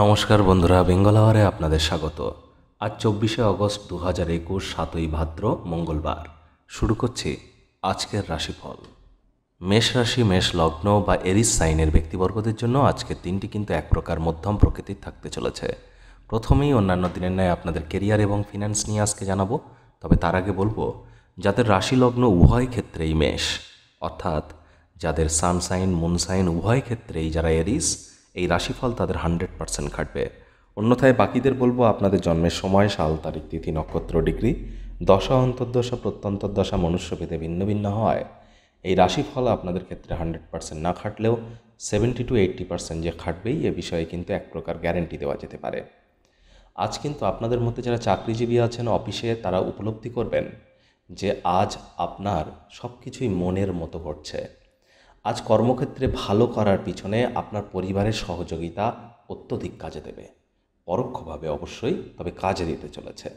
নমস্কার বন্ধুরা বেঙ্গল আওয়ারে আপনাদের স্বাগত আজ চব্বিশে অগস্ট দু হাজার একুশ সাতই ভাদ্র মঙ্গলবার শুরু করছি আজকের রাশিফল মেষ রাশি মেষ লগ্ন বা এরিস সাইনের ব্যক্তিবর্গদের জন্য আজকের দিনটি কিন্তু এক প্রকার মধ্যম প্রকৃতির থাকতে চলেছে প্রথমেই অন্যান্য দিনের ন্যায় আপনাদের কেরিয়ার এবং ফিন্যান্স নিয়ে আজকে জানাবো তবে তার আগে বলবো যাদের রাশি লগ্ন উভয় ক্ষেত্রেই মেষ অর্থাৎ যাদের সানসাইন মুনসাইন উভয় ক্ষেত্রেই যারা এরিস এই রাশিফল তাদের হান্ড্রেড পার্সেন্ট খাটবে অন্যথায় বাকিদের বলবো আপনাদের জন্মের সময় সাল তারিখ তিথি নক্ষত্র ডিগ্রি দশা অন্তর্দশা প্রত্যন্তর্দশা মনুষ্যভেদে ভিন্ন ভিন্ন হয় এই রাশিফল আপনাদের ক্ষেত্রে হান্ড্রেড পার্সেন্ট না খাটলেও সেভেন্টি টু এইট্টি পার্সেন্ট যে খাটবেই এ বিষয়ে কিন্তু এক প্রকার গ্যারেন্টি দেওয়া যেতে পারে আজ কিন্তু আপনাদের মধ্যে যারা চাকরিজীবী আছেন অফিসে তারা উপলব্ধি করবেন যে আজ আপনার সব কিছুই মনের মতো ঘটছে আজ কর্মক্ষেত্রে ভালো করার পিছনে আপনার পরিবারের সহযোগিতা অত্যধিক কাজে দেবে পরোক্ষভাবে অবশ্যই তবে কাজে দিতে চলেছে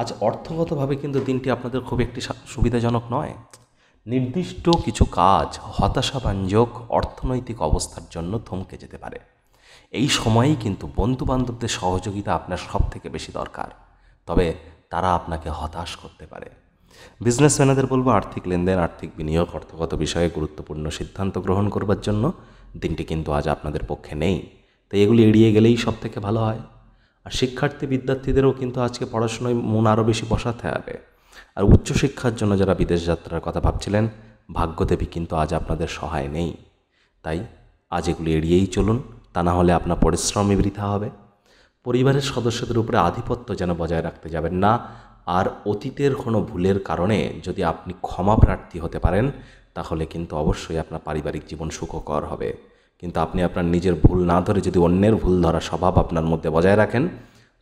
আজ অর্থগতভাবে কিন্তু দিনটি আপনাদের খুব একটি সুবিধাজনক নয় নির্দিষ্ট কিছু কাজ হতাশাব্যঞ্জক অর্থনৈতিক অবস্থার জন্য থমকে যেতে পারে এই সময়েই কিন্তু বন্ধুবান্ধবদের সহযোগিতা আপনার সব থেকে বেশি দরকার তবে তারা আপনাকে হতাশ করতে পারে বিজনেসম্যানদের বলবো আর্থিক লেনদেন আর্থিক বিনিয়োগ অর্থগত বিষয়ে গুরুত্বপূর্ণ সিদ্ধান্ত গ্রহণ করবার জন্য দিনটি কিন্তু আজ আপনাদের পক্ষে নেই তাই এগুলি এড়িয়ে গেলেই সব থেকে ভালো হয় আর শিক্ষার্থী বিদ্যার্থীদেরও কিন্তু আজকে পড়াশোনায় মন আরও বেশি বসাতে হবে আর উচ্চশিক্ষার জন্য যারা বিদেশ যাত্রার কথা ভাবছিলেন ভাগ্যদেবী কিন্তু আজ আপনাদের সহায় নেই তাই আজ এগুলি এড়িয়েই চলুন তা না হলে আপনার পরিশ্রমই বৃথা হবে পরিবারের সদস্যদের উপরে আধিপত্য যেন বজায় রাখতে যাবেন না আর অতীতের কোনো ভুলের কারণে যদি আপনি ক্ষমা প্রার্থী হতে পারেন তাহলে কিন্তু অবশ্যই আপনার পারিবারিক জীবন সুখকর হবে কিন্তু আপনি আপনার নিজের ভুল না ধরে যদি অন্যের ভুল ধরা স্বভাব আপনার মধ্যে বজায় রাখেন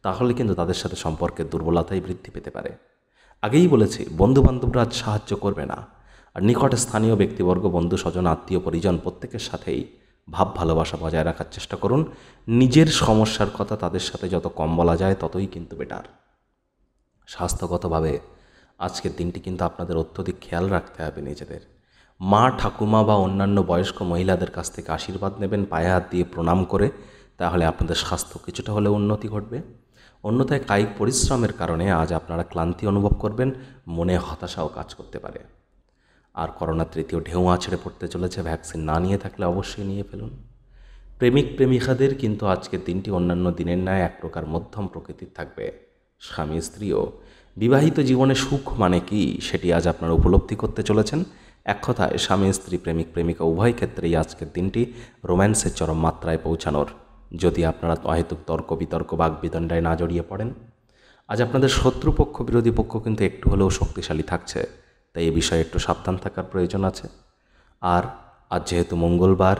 তাহলে কিন্তু তাদের সাথে সম্পর্কের দুর্বলতাই বৃদ্ধি পেতে পারে আগেই বলেছি বন্ধুবান্ধবরা আজ সাহায্য করবে না আর নিকট স্থানীয় ব্যক্তিবর্গ বন্ধু স্বজন আত্মীয় পরিজন প্রত্যেকের সাথেই ভাব ভালোবাসা বজায় রাখার চেষ্টা করুন নিজের সমস্যার কথা তাদের সাথে যত কম বলা যায় ততই কিন্তু বেটার স্বাস্থ্যগতভাবে আজকের দিনটি কিন্তু আপনাদের অত্যধিক খেয়াল রাখতে হবে নিজেদের মা ঠাকুমা বা অন্যান্য বয়স্ক মহিলাদের কাছ থেকে আশীর্বাদ নেবেন পায়ে হাত দিয়ে প্রণাম করে তাহলে আপনাদের স্বাস্থ্য কিছুটা হলে উন্নতি ঘটবে অন্যথায় কায়িক পরিশ্রমের কারণে আজ আপনারা ক্লান্তি অনুভব করবেন মনে হতাশাও কাজ করতে পারে আর করোনা তৃতীয় ঢেউ আছড়ে পড়তে চলেছে ভ্যাকসিন না নিয়ে থাকলে অবশ্যই নিয়ে ফেলুন প্রেমিক প্রেমিকাদের কিন্তু আজকের দিনটি অন্যান্য দিনের ন্যায় এক প্রকার মধ্যম প্রকৃতির থাকবে স্বামী স্ত্রীও বিবাহিত জীবনে সুখ মানে কি সেটি আজ আপনারা উপলব্ধি করতে চলেছেন এক কথায় স্বামী স্ত্রী প্রেমিক প্রেমিকা উভয় ক্ষেত্রেই আজকের দিনটি রোম্যান্সের চরম মাত্রায় পৌঁছানোর যদি আপনারা অহেতুক তর্ক বিতর্ক বাগবিতণ্ডায় না জড়িয়ে পড়েন আজ আপনাদের শত্রুপক্ষ বিরোধী পক্ষ কিন্তু একটু হলেও শক্তিশালী থাকছে তাই এ বিষয়ে একটু সাবধান থাকার প্রয়োজন আছে আর আজ যেহেতু মঙ্গলবার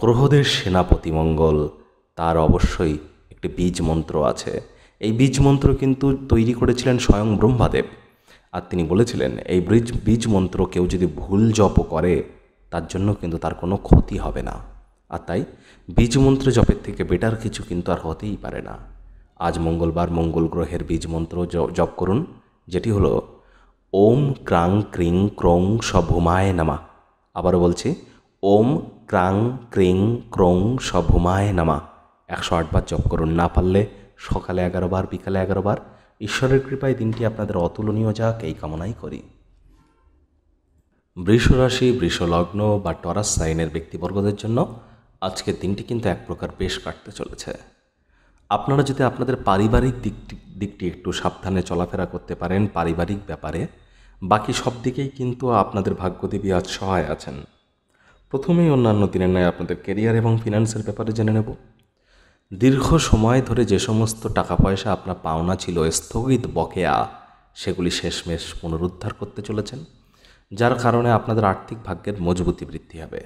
গ্রহদের সেনাপতি মঙ্গল তার অবশ্যই একটি বীজ মন্ত্র আছে এই বীজ মন্ত্র কিন্তু তৈরি করেছিলেন স্বয়ং ব্রহ্মাদেব আর তিনি বলেছিলেন এই বীজ বীজ মন্ত্র কেউ যদি ভুল জপ করে তার জন্য কিন্তু তার কোনো ক্ষতি হবে না আর তাই বীজ মন্ত্র জপের থেকে বেটার কিছু কিন্তু আর হতেই পারে না আজ মঙ্গলবার মঙ্গল গ্রহের বীজ মন্ত্র জপ করুন যেটি হলো ওম ক্রাং ক্রিং ক্রং সভুমায় নামা আবারও বলছি ওম ক্রাং ক্রিং ক্রং সভুমায় নামা একশো আটবার জপ করুন না পারলে সকালে এগারো বার বিকালে এগারো বার ঈশ্বরের কৃপায় দিনটি আপনাদের অতুলনীয় যাক এই কামনাই করি বৃষ রাশি বৃষ লগ্ন বা টরাস সাইনের ব্যক্তিবর্গদের জন্য আজকের দিনটি কিন্তু এক প্রকার বেশ কাটতে চলেছে আপনারা যদি আপনাদের পারিবারিক দিকটি দিকটি একটু সাবধানে চলাফেরা করতে পারেন পারিবারিক ব্যাপারে বাকি সব দিকেই কিন্তু আপনাদের ভাগ্যদেবী আজ সহায় আছেন প্রথমেই অন্যান্য দিনের ন্যায় আপনাদের কেরিয়ার এবং ফিনান্সের ব্যাপারে জেনে নেব দীর্ঘ সময় ধরে যে সমস্ত টাকা পয়সা আপনার পাওনা ছিল স্থগিত বকেয়া সেগুলি শেষমেশ পুনরুদ্ধার করতে চলেছেন যার কারণে আপনাদের আর্থিক ভাগ্যের মজবুতি বৃদ্ধি হবে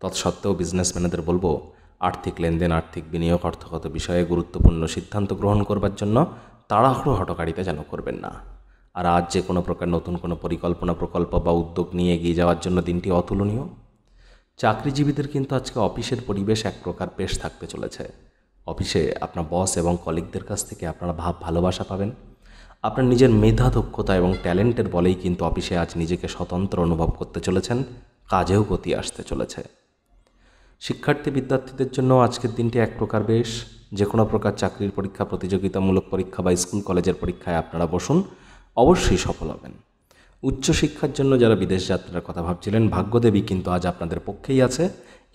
তৎসত্ত্বেও বিজনেসম্যানেদের বলবো আর্থিক লেনদেন আর্থিক বিনিয়োগ অর্থগত বিষয়ে গুরুত্বপূর্ণ সিদ্ধান্ত গ্রহণ করবার জন্য তাড়াহুড়ো হটকারিতা যেন করবেন না আর আজ যে কোনো প্রকার নতুন কোনো পরিকল্পনা প্রকল্প বা উদ্যোগ নিয়ে এগিয়ে যাওয়ার জন্য দিনটি অতুলনীয় চাকরিজীবীদের কিন্তু আজকে অফিসের পরিবেশ এক প্রকার বেশ থাকতে চলেছে অফিসে আপনার বস এবং কলিগদের কাছ থেকে আপনারা ভাব ভালোবাসা পাবেন আপনার নিজের মেধা দক্ষতা এবং ট্যালেন্টের বলেই কিন্তু অফিসে আজ নিজেকে স্বতন্ত্র অনুভব করতে চলেছেন কাজেও গতি আসতে চলেছে শিক্ষার্থী বিদ্যার্থীদের জন্য আজকের দিনটি এক প্রকার বেশ যে কোনো প্রকার চাকরির পরীক্ষা প্রতিযোগিতামূলক পরীক্ষা বা স্কুল কলেজের পরীক্ষায় আপনারা বসুন অবশ্যই সফল হবেন উচ্চশিক্ষার জন্য যারা বিদেশ যাত্রার কথা ভাবছিলেন ভাগ্যদেবী কিন্তু আজ আপনাদের পক্ষেই আছে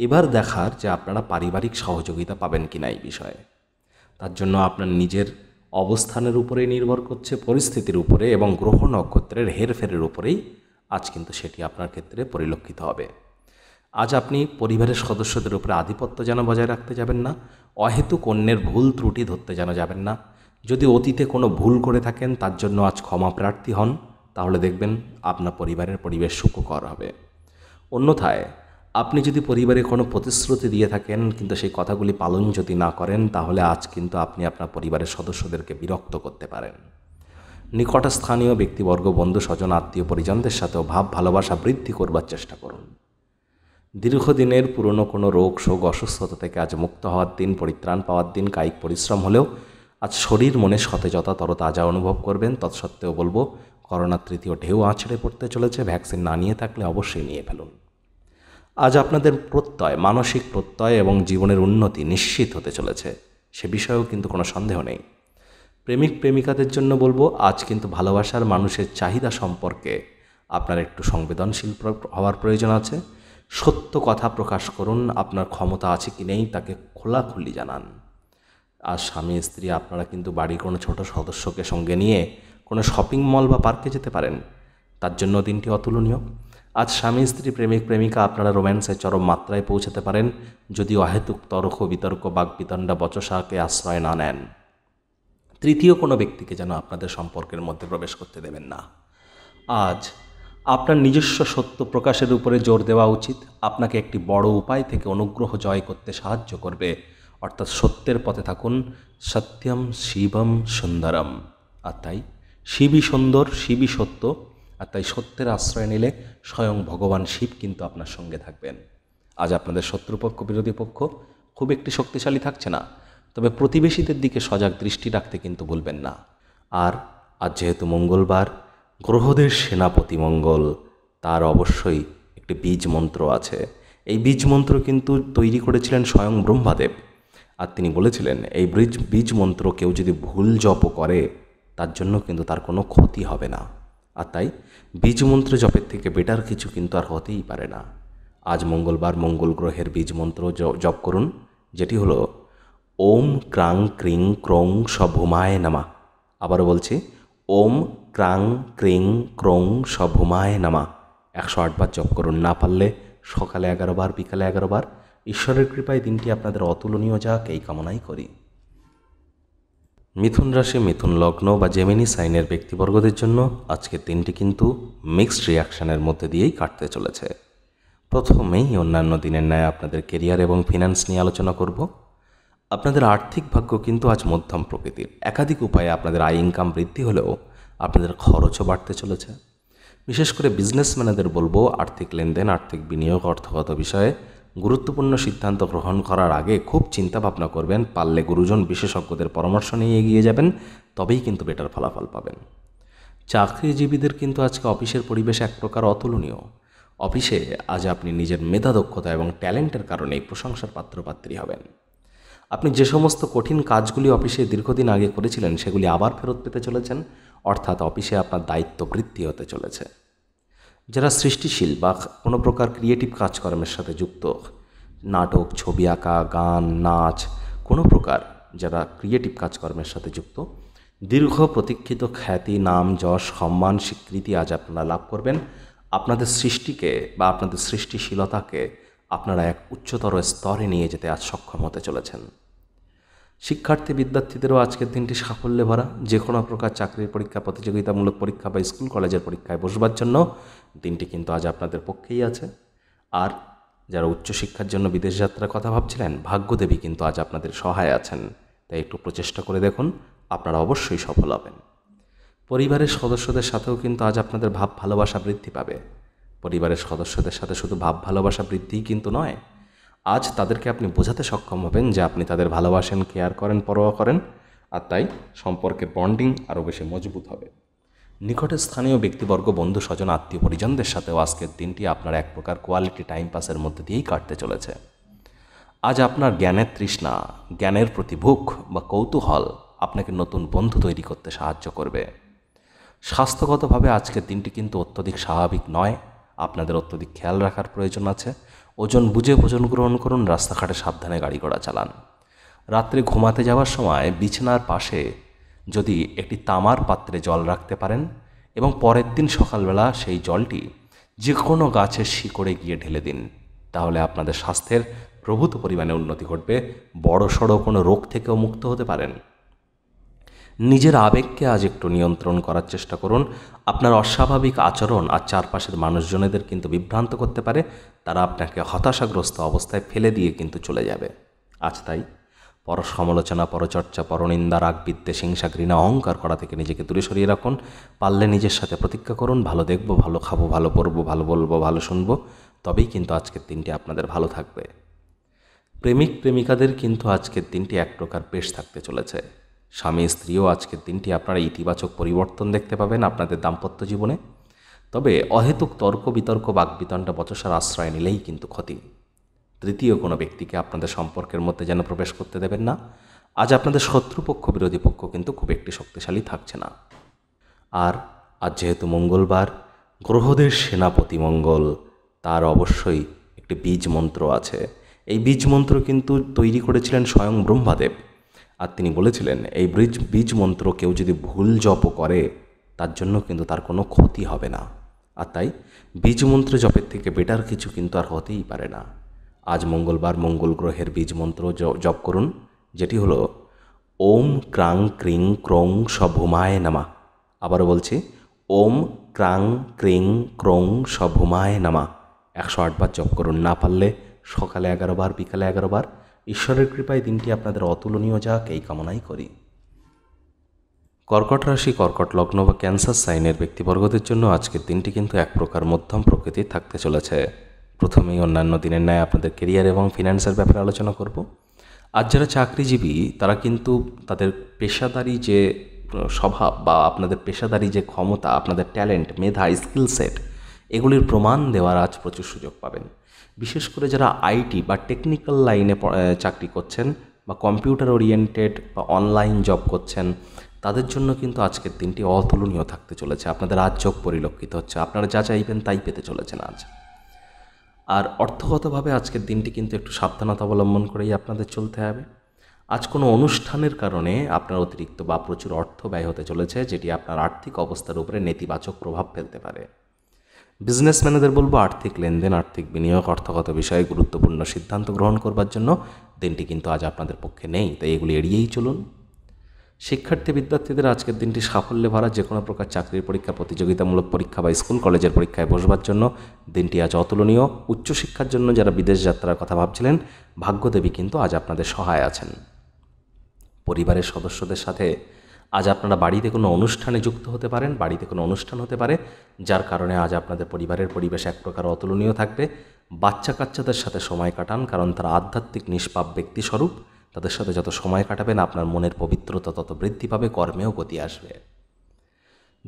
এবার দেখার যে আপনারা পারিবারিক সহযোগিতা পাবেন কি না এই বিষয়ে তার জন্য আপনার নিজের অবস্থানের উপরে নির্ভর করছে পরিস্থিতির উপরে এবং গ্রহ নক্ষত্রের হেরফেরের উপরেই আজ কিন্তু সেটি আপনার ক্ষেত্রে পরিলক্ষিত হবে আজ আপনি পরিবারের সদস্যদের উপরে আধিপত্য যেন বজায় রাখতে যাবেন না অহেতুক অন্যের ভুল ত্রুটি ধরতে যেন যাবেন না যদি অতীতে কোনো ভুল করে থাকেন তার জন্য আজ ক্ষমা প্রার্থী হন তাহলে দেখবেন আপনার পরিবারের পরিবেশ সুখকর হবে অন্যথায় আপনি যদি পরিবারে কোনো প্রতিশ্রুতি দিয়ে থাকেন কিন্তু সেই কথাগুলি পালন যদি না করেন তাহলে আজ কিন্তু আপনি আপনার পরিবারের সদস্যদেরকে বিরক্ত করতে পারেন নিকটস্থানীয় ব্যক্তিবর্গ বন্ধু স্বজন আত্মীয় পরিজনদের সাথেও ভাব ভালোবাসা বৃদ্ধি করবার চেষ্টা করুন দীর্ঘদিনের পুরনো কোনো রোগ শোক অসুস্থতা থেকে আজ মুক্ত হওয়ার দিন পরিত্রাণ পাওয়ার দিন কায়িক পরিশ্রম হলেও আজ শরীর মনে সতেজতা তরতাজা অনুভব করবেন তৎসত্ত্বেও বলবো করোনা তৃতীয় ঢেউ আছড়ে পড়তে চলেছে ভ্যাকসিন না নিয়ে থাকলে অবশ্যই নিয়ে ফেলুন আজ আপনাদের প্রত্যয় মানসিক প্রত্যয় এবং জীবনের উন্নতি নিশ্চিত হতে চলেছে সে বিষয়েও কিন্তু কোনো সন্দেহ নেই প্রেমিক প্রেমিকাদের জন্য বলবো আজ কিন্তু ভালোবাসার মানুষের চাহিদা সম্পর্কে আপনার একটু সংবেদনশীল হওয়ার প্রয়োজন আছে সত্য কথা প্রকাশ করুন আপনার ক্ষমতা আছে কি নেই তাকে খোলাখুলি জানান আর স্বামী স্ত্রী আপনারা কিন্তু বাড়ির কোনো ছোট সদস্যকে সঙ্গে নিয়ে কোনো শপিং মল বা পার্কে যেতে পারেন তার জন্য দিনটি অতুলনীয় আজ স্বামী স্ত্রী প্রেমিক প্রেমিকা আপনারা রোম্যান্সের চরম মাত্রায় পৌঁছাতে পারেন যদি অহেতুক তর্ক বিতর্ক বিতণ্ডা বচসাকে আশ্রয় না নেন তৃতীয় কোনো ব্যক্তিকে যেন আপনাদের সম্পর্কের মধ্যে প্রবেশ করতে দেবেন না আজ আপনার নিজস্ব সত্য প্রকাশের উপরে জোর দেওয়া উচিত আপনাকে একটি বড় উপায় থেকে অনুগ্রহ জয় করতে সাহায্য করবে অর্থাৎ সত্যের পথে থাকুন সত্যম শিবম সুন্দরম আর তাই শিবই সুন্দর শিবই সত্য আর তাই সত্যের আশ্রয় নিলে স্বয়ং ভগবান শিব কিন্তু আপনার সঙ্গে থাকবেন আজ আপনাদের শত্রুপক্ষ বিরোধী পক্ষ খুব একটি শক্তিশালী থাকছে না তবে প্রতিবেশীদের দিকে সজাগ দৃষ্টি রাখতে কিন্তু বলবেন না আর আজ যেহেতু মঙ্গলবার গ্রহদের সেনাপতি মঙ্গল তার অবশ্যই একটি বীজ মন্ত্র আছে এই বীজ মন্ত্র কিন্তু তৈরি করেছিলেন স্বয়ং ব্রহ্মাদেব আর তিনি বলেছিলেন এই বীজ বীজ মন্ত্র কেউ যদি ভুল জপ করে তার জন্য কিন্তু তার কোনো ক্ষতি হবে না আর তাই বীজমন্ত্র জপের থেকে বেটার কিছু কিন্তু আর হতেই পারে না আজ মঙ্গলবার মঙ্গল গ্রহের বীজমন্ত্র জপ করুন যেটি হলো ওম ক্রাং ক্রিং ক্রং সভুমায় নামা আবারও বলছি ওম ক্রাং ক্রিং ক্রং সভুমায় নামা একশো আটবার জপ করুন না পারলে সকালে এগারো বার বিকালে এগারো বার ঈশ্বরের কৃপায় দিনটি আপনাদের অতুলনীয় যাক এই কামনাই করি মিথুন রাশি মিথুন লগ্ন বা জেমিনি সাইনের ব্যক্তিবর্গদের জন্য আজকের দিনটি কিন্তু মিক্সড রিয়াকশানের মধ্যে দিয়েই কাটতে চলেছে প্রথমেই অন্যান্য দিনের ন্যায় আপনাদের কেরিয়ার এবং ফিনান্স নিয়ে আলোচনা করব আপনাদের আর্থিক ভাগ্য কিন্তু আজ মধ্যম প্রকৃতির একাধিক উপায়ে আপনাদের আয় ইনকাম বৃদ্ধি হলেও আপনাদের খরচও বাড়তে চলেছে বিশেষ করে বিজনেসম্যানেদের বলবো আর্থিক লেনদেন আর্থিক বিনিয়োগ অর্থগত বিষয়ে গুরুত্বপূর্ণ সিদ্ধান্ত গ্রহণ করার আগে খুব চিন্তা ভাবনা করবেন পারলে গুরুজন বিশেষজ্ঞদের পরামর্শ নিয়ে এগিয়ে যাবেন তবেই কিন্তু বেটার ফলাফল পাবেন চাকরিজীবীদের কিন্তু আজকে অফিসের পরিবেশ এক প্রকার অতুলনীয় অফিসে আজ আপনি নিজের মেধা দক্ষতা এবং ট্যালেন্টের কারণে প্রশংসার পাত্রপাত্রী হবেন আপনি যে সমস্ত কঠিন কাজগুলি অফিসে দীর্ঘদিন আগে করেছিলেন সেগুলি আবার ফেরত পেতে চলেছেন অর্থাৎ অফিসে আপনার দায়িত্ব বৃদ্ধি হতে চলেছে যারা সৃষ্টিশীল বা কোনো প্রকার ক্রিয়েটিভ কাজকর্মের সাথে যুক্ত নাটক ছবি আঁকা গান নাচ কোনো প্রকার যারা ক্রিয়েটিভ কাজকর্মের সাথে যুক্ত দীর্ঘ প্রতীক্ষিত খ্যাতি নাম যশ সম্মান স্বীকৃতি আজ আপনারা লাভ করবেন আপনাদের সৃষ্টিকে বা আপনাদের সৃষ্টিশীলতাকে আপনারা এক উচ্চতর স্তরে নিয়ে যেতে আজ সক্ষম হতে চলেছেন শিক্ষার্থী বিদ্যার্থীদেরও আজকের দিনটি সাফল্যে ভরা যে কোনো প্রকার চাকরির পরীক্ষা প্রতিযোগিতামূলক পরীক্ষা বা স্কুল কলেজের পরীক্ষায় বসবার জন্য দিনটি কিন্তু আজ আপনাদের পক্ষেই আছে আর যারা উচ্চশিক্ষার জন্য বিদেশ যাত্রার কথা ভাবছিলেন ভাগ্যদেবী কিন্তু আজ আপনাদের সহায় আছেন তাই একটু প্রচেষ্টা করে দেখুন আপনারা অবশ্যই সফল হবেন পরিবারের সদস্যদের সাথেও কিন্তু আজ আপনাদের ভাব ভালোবাসা বৃদ্ধি পাবে পরিবারের সদস্যদের সাথে শুধু ভাব ভালোবাসা বৃদ্ধিই কিন্তু নয় আজ তাদেরকে আপনি বোঝাতে সক্ষম হবেন যে আপনি তাদের ভালোবাসেন কেয়ার করেন পরোয়া করেন আর তাই সম্পর্কের বন্ডিং আরও বেশি মজবুত হবে নিকটে স্থানীয় ব্যক্তিবর্গ বন্ধু স্বজন আত্মীয় পরিজনদের সাথেও আজকের দিনটি আপনার এক প্রকার কোয়ালিটি টাইম পাসের মধ্যে দিয়েই কাটতে চলেছে আজ আপনার জ্ঞানের তৃষ্ণা জ্ঞানের প্রতি ভুক বা কৌতূহল আপনাকে নতুন বন্ধু তৈরি করতে সাহায্য করবে স্বাস্থ্যগতভাবে আজকের দিনটি কিন্তু অত্যধিক স্বাভাবিক নয় আপনাদের অত্যধিক খেয়াল রাখার প্রয়োজন আছে ওজন বুঝে ভোজন গ্রহণ করুন রাস্তাঘাটে সাবধানে গাড়ি ঘোড়া চালান রাত্রে ঘুমাতে যাওয়ার সময় বিছানার পাশে যদি একটি তামার পাত্রে জল রাখতে পারেন এবং পরের দিন সকালবেলা সেই জলটি যে কোনো গাছের শিকড়ে গিয়ে ঢেলে দিন তাহলে আপনাদের স্বাস্থ্যের প্রভূত পরিমাণে উন্নতি ঘটবে বড়সড় কোনো রোগ থেকেও মুক্ত হতে পারেন নিজের আবেগকে আজ একটু নিয়ন্ত্রণ করার চেষ্টা করুন আপনার অস্বাভাবিক আচরণ আর চারপাশের মানুষজনেদের কিন্তু বিভ্রান্ত করতে পারে তারা আপনাকে হতাশাগ্রস্ত অবস্থায় ফেলে দিয়ে কিন্তু চলে যাবে আজ তাই পর সমালোচনা পরচর্চা পরনিন্দা রাগ বিদ্বেষ হিংসা ঘৃণা অহংকার করা থেকে নিজেকে দূরে সরিয়ে রাখুন পারলে নিজের সাথে প্রতিজ্ঞা করুন ভালো দেখবো ভালো খাবো ভালো পড়বো ভালো বলবো ভালো শুনবো তবেই কিন্তু আজকের দিনটি আপনাদের ভালো থাকবে প্রেমিক প্রেমিকাদের কিন্তু আজকের দিনটি এক প্রকার পেশ থাকতে চলেছে স্বামী স্ত্রীও আজকের দিনটি আপনারা ইতিবাচক পরিবর্তন দেখতে পাবেন আপনাদের দাম্পত্য জীবনে তবে অহেতুক তর্ক বিতর্ক বাকবিতণ্ড বচসার আশ্রয় নিলেই কিন্তু ক্ষতি তৃতীয় কোনো ব্যক্তিকে আপনাদের সম্পর্কের মধ্যে যেন প্রবেশ করতে দেবেন না আজ আপনাদের শত্রুপক্ষ বিরোধী পক্ষ কিন্তু খুব একটি শক্তিশালী থাকছে না আর আজ যেহেতু মঙ্গলবার গ্রহদের সেনাপতি মঙ্গল তার অবশ্যই একটি বীজ মন্ত্র আছে এই বীজ মন্ত্র কিন্তু তৈরি করেছিলেন স্বয়ং ব্রহ্মাদেব আর তিনি বলেছিলেন এই বীজ বীজ মন্ত্র কেউ যদি ভুল জপ করে তার জন্য কিন্তু তার কোনো ক্ষতি হবে না আর তাই বীজ মন্ত্র জপের থেকে বেটার কিছু কিন্তু আর হতেই পারে না আজ মঙ্গলবার মঙ্গল গ্রহের বীজ মন্ত্র জপ করুন যেটি হলো ওম ক্রাং ক্রিং ক্রং সভুমায় নামা আবারও বলছি ওম ক্রাং ক্রিং ক্রং সভুমায় নামা একশো আটবার জপ করুন না পারলে সকালে এগারো বার বিকালে এগারো বার ঈশ্বরের কৃপায় দিনটি আপনাদের অতুলনীয় যাক এই কামনাই করি কর্কট রাশি কর্কট লগ্ন বা ক্যান্সার সাইনের ব্যক্তিবর্গদের জন্য আজকের দিনটি কিন্তু এক প্রকার মধ্যম প্রকৃতির থাকতে চলেছে প্রথমেই অন্যান্য দিনের ন্যায় আপনাদের কেরিয়ার এবং ফিনান্সের ব্যাপারে আলোচনা করব আর যারা চাকরিজীবী তারা কিন্তু তাদের পেশাদারি যে স্বভাব বা আপনাদের পেশাদারি যে ক্ষমতা আপনাদের ট্যালেন্ট মেধা স্কিল সেট এগুলির প্রমাণ দেওয়ার আজ প্রচুর সুযোগ পাবেন বিশেষ করে যারা আইটি বা টেকনিক্যাল লাইনে চাকরি করছেন বা কম্পিউটার ওরিয়েন্টেড বা অনলাইন জব করছেন তাদের জন্য কিন্তু আজকের দিনটি অতুলনীয় থাকতে চলেছে আপনাদের আজ চোখ পরিলক্ষিত হচ্ছে আপনারা যা চাইবেন তাই পেতে চলেছেন আজ আর অর্থগতভাবে আজকের দিনটি কিন্তু একটু সাবধানতা অবলম্বন করেই আপনাদের চলতে হবে আজ কোনো অনুষ্ঠানের কারণে আপনার অতিরিক্ত বা প্রচুর অর্থ ব্যয় হতে চলেছে যেটি আপনার আর্থিক অবস্থার উপরে নেতিবাচক প্রভাব ফেলতে পারে বিজনেসম্যানেদের বলবো আর্থিক লেনদেন আর্থিক বিনিয়োগ অর্থগত বিষয়ে গুরুত্বপূর্ণ সিদ্ধান্ত গ্রহণ করবার জন্য দিনটি কিন্তু আজ আপনাদের পক্ষে নেই তাই এগুলি এড়িয়েই চলুন শিক্ষার্থী বিদ্যার্থীদের আজকের দিনটি সাফল্যে ভরা যে কোনো প্রকার চাকরির পরীক্ষা প্রতিযোগিতামূলক পরীক্ষা বা স্কুল কলেজের পরীক্ষায় বসবার জন্য দিনটি আজ অতুলনীয় উচ্চশিক্ষার জন্য যারা বিদেশ যাত্রার কথা ভাবছিলেন ভাগ্যদেবী কিন্তু আজ আপনাদের সহায় আছেন পরিবারের সদস্যদের সাথে আজ আপনারা বাড়িতে কোনো অনুষ্ঠানে যুক্ত হতে পারেন বাড়িতে কোনো অনুষ্ঠান হতে পারে যার কারণে আজ আপনাদের পরিবারের পরিবেশ এক প্রকার অতুলনীয় থাকবে বাচ্চা কাচ্চাদের সাথে সময় কাটান কারণ তারা আধ্যাত্মিক নিষ্পাপ ব্যক্তিস্বরূপ তাদের সাথে যত সময় কাটাবেন আপনার মনের পবিত্রতা তত বৃদ্ধি পাবে কর্মেও গতি আসবে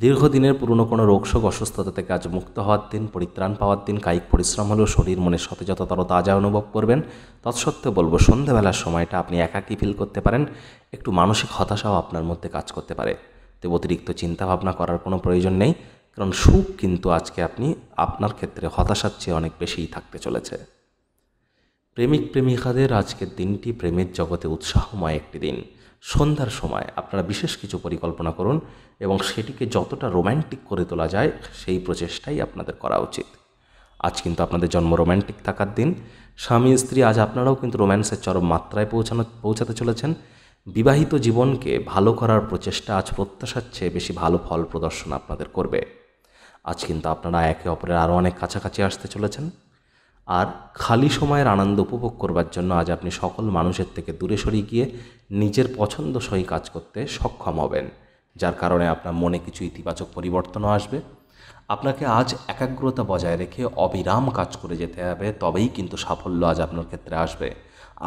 দীর্ঘদিনের পুরনো কোনো রোগশোক অসুস্থতা থেকে আজ মুক্ত হওয়ার দিন পরিত্রাণ পাওয়ার দিন কায়িক পরিশ্রম হলেও শরীর মনে সতেজতা তর তাজা অনুভব করবেন তৎসত্ত্বেও বলবো সন্ধেবেলার সময়টা আপনি একাকি ফিল করতে পারেন একটু মানসিক হতাশাও আপনার মধ্যে কাজ করতে পারে তো অতিরিক্ত চিন্তাভাবনা করার কোনো প্রয়োজন নেই কারণ সুখ কিন্তু আজকে আপনি আপনার ক্ষেত্রে হতাশার চেয়ে অনেক বেশিই থাকতে চলেছে প্রেমিক প্রেমিকাদের আজকের দিনটি প্রেমের জগতে উৎসাহময় একটি দিন সন্ধ্যার সময় আপনারা বিশেষ কিছু পরিকল্পনা করুন এবং সেটিকে যতটা রোম্যান্টিক করে তোলা যায় সেই প্রচেষ্টাই আপনাদের করা উচিত আজ কিন্তু আপনাদের জন্ম রোম্যান্টিক থাকার দিন স্বামী স্ত্রী আজ আপনারাও কিন্তু রোম্যান্সের চরম মাত্রায় পৌঁছানো পৌঁছাতে চলেছেন বিবাহিত জীবনকে ভালো করার প্রচেষ্টা আজ প্রত্যাশার চেয়ে বেশি ভালো ফল প্রদর্শন আপনাদের করবে আজ কিন্তু আপনারা একে অপরের আরও অনেক কাছাকাছি আসতে চলেছেন আর খালি সময়ের আনন্দ উপভোগ করবার জন্য আজ আপনি সকল মানুষের থেকে দূরে সরে গিয়ে নিজের পছন্দসই কাজ করতে সক্ষম হবেন যার কারণে আপনার মনে কিছু ইতিবাচক পরিবর্তনও আসবে আপনাকে আজ একাগ্রতা বজায় রেখে অবিরাম কাজ করে যেতে হবে তবেই কিন্তু সাফল্য আজ আপনার ক্ষেত্রে আসবে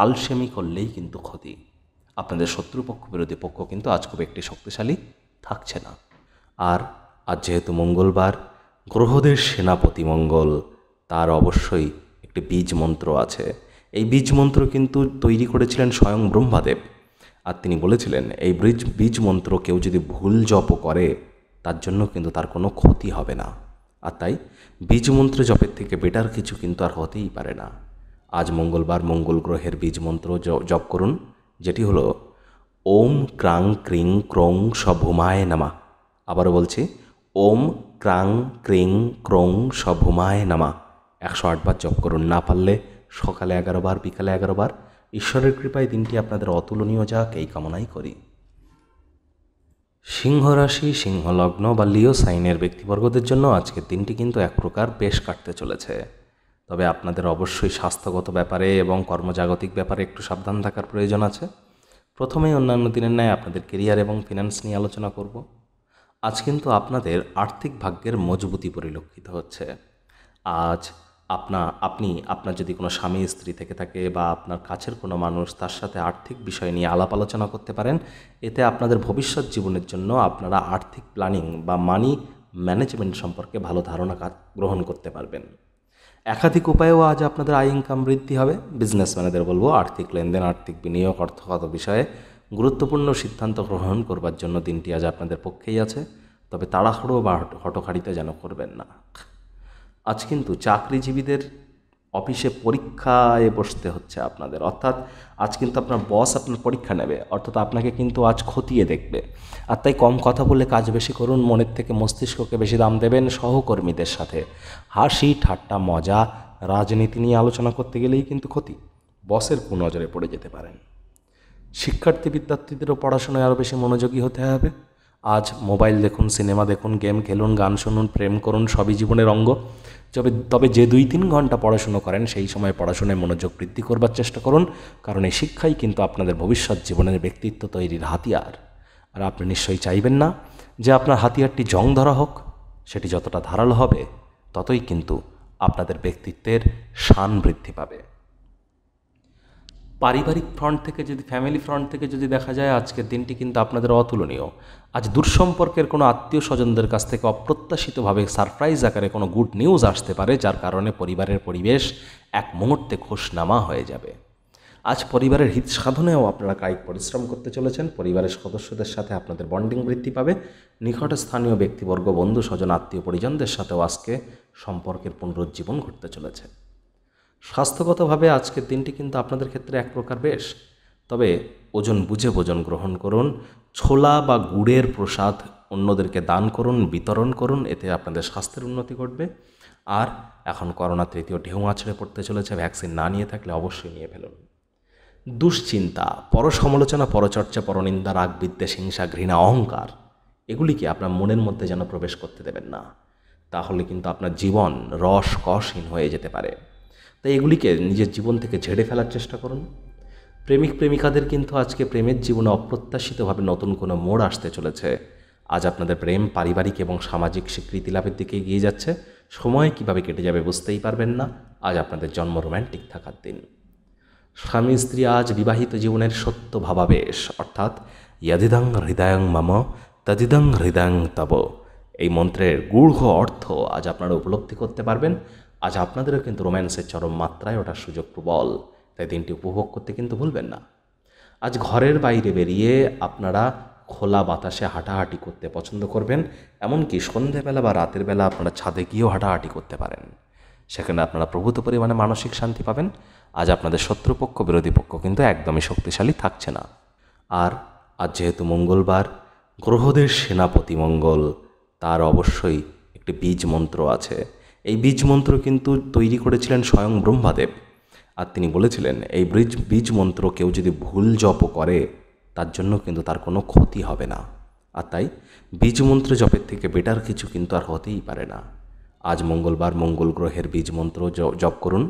আলসেমি করলেই কিন্তু ক্ষতি আপনাদের শত্রুপক্ষ বিরোধী পক্ষ কিন্তু আজ খুব একটি শক্তিশালী থাকছে না আর আজ যেহেতু মঙ্গলবার গ্রহদের সেনাপতি মঙ্গল তার অবশ্যই একটি বীজ মন্ত্র আছে এই বীজ মন্ত্র কিন্তু তৈরি করেছিলেন স্বয়ং ব্রহ্মাদেব আর তিনি বলেছিলেন এই বীজ বীজ মন্ত্র কেউ যদি ভুল জপ করে তার জন্য কিন্তু তার কোনো ক্ষতি হবে না আর তাই বীজ মন্ত্র জপের থেকে বেটার কিছু কিন্তু আর হতেই পারে না আজ মঙ্গলবার মঙ্গল গ্রহের বীজ মন্ত্র জপ করুন যেটি হলো ওম ক্রাং ক্রিং ক্রং সভুমায় নামা আবারও বলছি ওম ক্রাং ক্রিং ক্রং সভুমায় নামা একশো আটবার জপ করুন না পারলে সকালে এগারো বার বিকালে এগারো বার ঈশ্বরের কৃপায় দিনটি আপনাদের অতুলনীয় যাক এই কামনাই করি সিংহ রাশি সিংহলগ্ন বা লিও সাইনের ব্যক্তিবর্গদের জন্য আজকের দিনটি কিন্তু এক প্রকার বেশ কাটতে চলেছে তবে আপনাদের অবশ্যই স্বাস্থ্যগত ব্যাপারে এবং কর্মজাগতিক ব্যাপারে একটু সাবধান থাকার প্রয়োজন আছে প্রথমে অন্যান্য দিনের ন্যায় আপনাদের কেরিয়ার এবং ফিনান্স নিয়ে আলোচনা করব আজ কিন্তু আপনাদের আর্থিক ভাগ্যের মজবুতি পরিলক্ষিত হচ্ছে আজ আপনা আপনি আপনার যদি কোনো স্বামী স্ত্রী থেকে থাকে বা আপনার কাছের কোনো মানুষ তার সাথে আর্থিক বিষয় নিয়ে আলাপ আলোচনা করতে পারেন এতে আপনাদের ভবিষ্যৎ জীবনের জন্য আপনারা আর্থিক প্ল্যানিং বা মানি ম্যানেজমেন্ট সম্পর্কে ভালো ধারণা গ্রহণ করতে পারবেন একাধিক উপায়েও আজ আপনাদের আয় ইনকাম বৃদ্ধি হবে বিজনেসম্যানেদের বলবো আর্থিক লেনদেন আর্থিক বিনিয়োগ অর্থগত বিষয়ে গুরুত্বপূর্ণ সিদ্ধান্ত গ্রহণ করবার জন্য দিনটি আজ আপনাদের পক্ষেই আছে তবে তাড়াহুড়ো বা হটোখাড়িতে যেন করবেন না আজ কিন্তু চাকরিজীবীদের অফিসে পরীক্ষায় বসতে হচ্ছে আপনাদের অর্থাৎ আজ কিন্তু আপনার বস আপনার পরীক্ষা নেবে অর্থাৎ আপনাকে কিন্তু আজ খতিয়ে দেখবে আর তাই কম কথা বলে কাজ বেশি করুন মনের থেকে মস্তিষ্ককে বেশি দাম দেবেন সহকর্মীদের সাথে হাসি ঠাট্টা মজা রাজনীতি নিয়ে আলোচনা করতে গেলেই কিন্তু ক্ষতি বসের কুনজরে পড়ে যেতে পারেন শিক্ষার্থী বিদ্যার্থীদেরও পড়াশোনায় আরও বেশি মনোযোগী হতে হবে আজ মোবাইল দেখুন সিনেমা দেখুন গেম খেলুন গান শুনুন প্রেম করুন সবই জীবনের অঙ্গ তবে তবে যে দুই তিন ঘন্টা পড়াশুনো করেন সেই সময় পড়াশোনায় মনোযোগ বৃদ্ধি করবার চেষ্টা করুন কারণ এই শিক্ষাই কিন্তু আপনাদের ভবিষ্যৎ জীবনের ব্যক্তিত্ব তৈরির হাতিয়ার আর আপনি নিশ্চয়ই চাইবেন না যে আপনার হাতিয়ারটি জং ধরা হোক সেটি যতটা ধারালো হবে ততই কিন্তু আপনাদের ব্যক্তিত্বের শান বৃদ্ধি পাবে পারিবারিক ফ্রন্ট থেকে যদি ফ্যামিলি ফ্রন্ট থেকে যদি দেখা যায় আজকের দিনটি কিন্তু আপনাদের অতুলনীয় আজ দূরসম্পর্কের কোনো আত্মীয় স্বজনদের কাছ থেকে অপ্রত্যাশিতভাবে সারপ্রাইজ আকারে কোনো গুড নিউজ আসতে পারে যার কারণে পরিবারের পরিবেশ এক মুহূর্তে খোশনামা হয়ে যাবে আজ পরিবারের হিত সাধনেও আপনারা কায়িক পরিশ্রম করতে চলেছেন পরিবারের সদস্যদের সাথে আপনাদের বন্ডিং বৃদ্ধি পাবে নিকট স্থানীয় ব্যক্তিবর্গ বন্ধু স্বজন আত্মীয় পরিজনদের সাথেও আজকে সম্পর্কের পুনরুজ্জীবন ঘটতে চলেছে স্বাস্থ্যগতভাবে আজকের দিনটি কিন্তু আপনাদের ক্ষেত্রে এক প্রকার বেশ তবে ওজন বুঝে ভোজন গ্রহণ করুন ছোলা বা গুড়ের প্রসাদ অন্যদেরকে দান করুন বিতরণ করুন এতে আপনাদের স্বাস্থ্যের উন্নতি ঘটবে আর এখন করোনা তৃতীয় ঢেউ আছড়ে পড়তে চলেছে ভ্যাকসিন না নিয়ে থাকলে অবশ্যই নিয়ে ফেলুন দুশ্চিন্তা পর সমালোচনা পরচর্চা পরনিন্দা রাগ বিদ্বেষ হিংসা ঘৃণা অহংকার এগুলিকে আপনার মনের মধ্যে যেন প্রবেশ করতে দেবেন না তাহলে কিন্তু আপনার জীবন রস কষহীন হয়ে যেতে পারে তাই এগুলিকে নিজের জীবন থেকে ঝেড়ে ফেলার চেষ্টা করুন প্রেমিক প্রেমিকাদের কিন্তু আজকে প্রেমের জীবনে অপ্রত্যাশিতভাবে নতুন কোনো মোড় আসতে চলেছে আজ আপনাদের প্রেম পারিবারিক এবং সামাজিক স্বীকৃতি লাভের দিকে এগিয়ে যাচ্ছে সময় কিভাবে কেটে যাবে বুঝতেই পারবেন না আজ আপনাদের জন্ম রোম্যান্টিক থাকার দিন স্বামী স্ত্রী আজ বিবাহিত জীবনের সত্য ভাবাবেশ অর্থাৎ ইয়াদিদাং হৃদয়ং মাম তদিদং হৃদয়ং তব এই মন্ত্রের গূঢ় অর্থ আজ আপনারা উপলব্ধি করতে পারবেন আজ আপনাদেরও কিন্তু রোম্যান্সের চরম মাত্রায় ওঠার সুযোগ প্রবল তাই দিনটি উপভোগ করতে কিন্তু ভুলবেন না আজ ঘরের বাইরে বেরিয়ে আপনারা খোলা বাতাসে হাঁটাহাঁটি করতে পছন্দ করবেন এমনকি সন্ধেবেলা বা রাতের বেলা আপনারা ছাদে গিয়েও হাঁটাহাঁটি করতে পারেন সেখানে আপনারা প্রভূত পরিমাণে মানসিক শান্তি পাবেন আজ আপনাদের শত্রুপক্ষ বিরোধী পক্ষ কিন্তু একদমই শক্তিশালী থাকছে না আর আজ যেহেতু মঙ্গলবার গ্রহদের সেনাপতি মঙ্গল তার অবশ্যই একটি বীজ মন্ত্র আছে এই বীজ মন্ত্র কিন্তু তৈরি করেছিলেন স্বয়ং ব্রহ্মাদেব আর তিনি বলেছিলেন এই বীজ বীজ মন্ত্র কেউ যদি ভুল জপ করে তার জন্য কিন্তু তার কোনো ক্ষতি হবে না আর তাই বীজ মন্ত্র জপের থেকে বেটার কিছু কিন্তু আর হতেই পারে না আজ মঙ্গলবার মঙ্গল গ্রহের বীজ মন্ত্র জপ করুন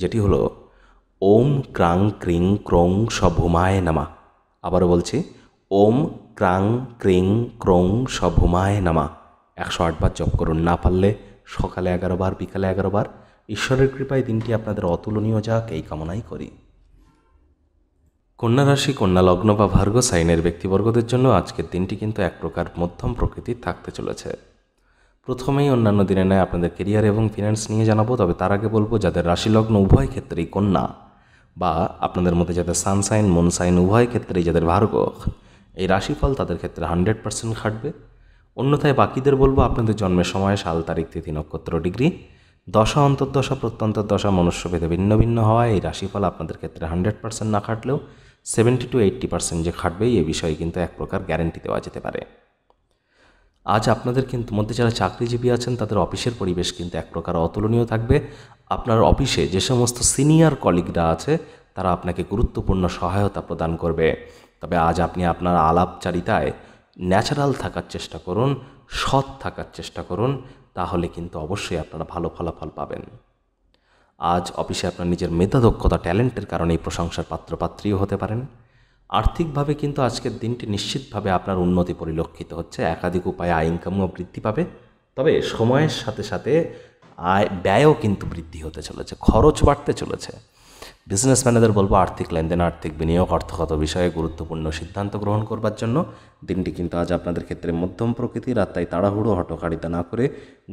যেটি হলো ওম ক্রাং ক্রিং ক্রং সভুমায় নামা আবারও বলছি ওম ক্রাং ক্রিং ক্রং সভুমায় নামা একশো আটবার জপ করুন না পারলে সকালে এগারো বার বিকালে এগারো বার ঈশ্বরের কৃপায় দিনটি আপনাদের অতুলনীয় যাক এই কামনাই করি কন্যা রাশি কন্যা লগ্ন বা ভার্গ সাইনের ব্যক্তিবর্গদের জন্য আজকের দিনটি কিন্তু এক প্রকার মধ্যম প্রকৃতির থাকতে চলেছে প্রথমেই অন্যান্য দিনে নেয় আপনাদের কেরিয়ার এবং ফিনান্স নিয়ে জানাবো তবে তার আগে বলবো যাদের রাশি লগ্ন উভয় ক্ষেত্রেই কন্যা বা আপনাদের মধ্যে যাদের সানসাইন মনসাইন উভয় ক্ষেত্রেই যাদের ভার্গ এই রাশিফল তাদের ক্ষেত্রে হান্ড্রেড পার্সেন্ট খাটবে অন্যথায় বাকিদের বলবো আপনাদের জন্মের সময় সাল তারিখ তিথি নক্ষত্র ডিগ্রি দশা অন্তর্দশা প্রত্যন্তর্দশা মনুষ্যভেদে ভিন্ন ভিন্ন হওয়ায় এই রাশিফল আপনাদের ক্ষেত্রে হান্ড্রেড পার্সেন্ট না খাটলেও সেভেন্টি টু এইট্টি পার্সেন্ট যে খাটবে এ বিষয়ে কিন্তু এক প্রকার গ্যারেন্টি দেওয়া যেতে পারে আজ আপনাদের কিন্তু মধ্যে যারা চাকরিজীবী আছেন তাদের অফিসের পরিবেশ কিন্তু এক প্রকার অতুলনীয় থাকবে আপনার অফিসে যে সমস্ত সিনিয়র কলিগরা আছে তারা আপনাকে গুরুত্বপূর্ণ সহায়তা প্রদান করবে তবে আজ আপনি আপনার আলাপচারিতায় ন্যাচারাল থাকার চেষ্টা করুন সৎ থাকার চেষ্টা করুন তাহলে কিন্তু অবশ্যই আপনারা ভালো ফলাফল পাবেন আজ অফিসে আপনার নিজের মেধা দক্ষতা ট্যালেন্টের কারণে এই প্রশংসার পাত্রপাত্রীও হতে পারেন আর্থিকভাবে কিন্তু আজকের দিনটি নিশ্চিতভাবে আপনার উন্নতি পরিলক্ষিত হচ্ছে একাধিক উপায়ে আয় ইনকামও বৃদ্ধি পাবে তবে সময়ের সাথে সাথে আয় ব্যয়ও কিন্তু বৃদ্ধি হতে চলেছে খরচ বাড়তে চলেছে বিজনেসম্যানেদের বলবো আর্থিক লেনদেন আর্থিক বিনিয়োগ অর্থগত বিষয়ে গুরুত্বপূর্ণ সিদ্ধান্ত গ্রহণ করবার জন্য দিনটি কিন্তু আজ আপনাদের ক্ষেত্রে মধ্যম প্রকৃতির আর তাই তাড়াহুড়ো হটকারিতা না করে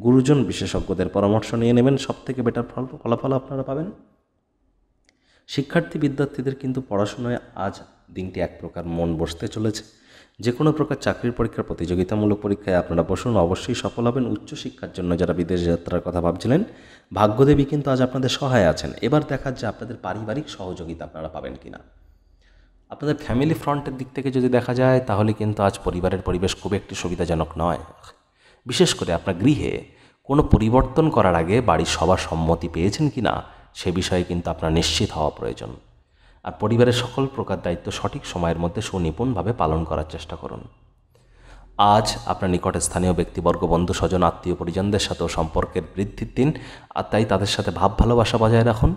গুরুজন বিশেষজ্ঞদের পরামর্শ নিয়ে নেবেন সবথেকে বেটার ফল ফলাফল আপনারা পাবেন শিক্ষার্থী বিদ্যার্থীদের কিন্তু পড়াশোনায় আজ দিনটি এক প্রকার মন বসতে চলেছে যে কোনো প্রকার চাকরির পরীক্ষার প্রতিযোগিতামূলক পরীক্ষায় আপনারা বসুন অবশ্যই সফল হবেন উচ্চশিক্ষার জন্য যারা বিদেশ যাত্রার কথা ভাবছিলেন ভাগ্যদেবী কিন্তু আজ আপনাদের সহায় আছেন এবার দেখা যে আপনাদের পারিবারিক সহযোগিতা আপনারা পাবেন কিনা আপনাদের ফ্যামিলি ফ্রন্টের দিক থেকে যদি দেখা যায় তাহলে কিন্তু আজ পরিবারের পরিবেশ খুব একটি সুবিধাজনক নয় বিশেষ করে আপনার গৃহে কোনো পরিবর্তন করার আগে বাড়ির সবার সম্মতি পেয়েছেন কি না সে বিষয়ে কিন্তু আপনার নিশ্চিত হওয়া প্রয়োজন আর পরিবারের সকল প্রকার দায়িত্ব সঠিক সময়ের মধ্যে সুনিপুণভাবে পালন করার চেষ্টা করুন আজ আপনার নিকটে স্থানীয় ব্যক্তিবর্গ বন্ধু স্বজন আত্মীয় পরিজনদের সাথেও সম্পর্কের বৃদ্ধির দিন আর তাই তাদের সাথে ভাব ভালোবাসা বজায় রাখুন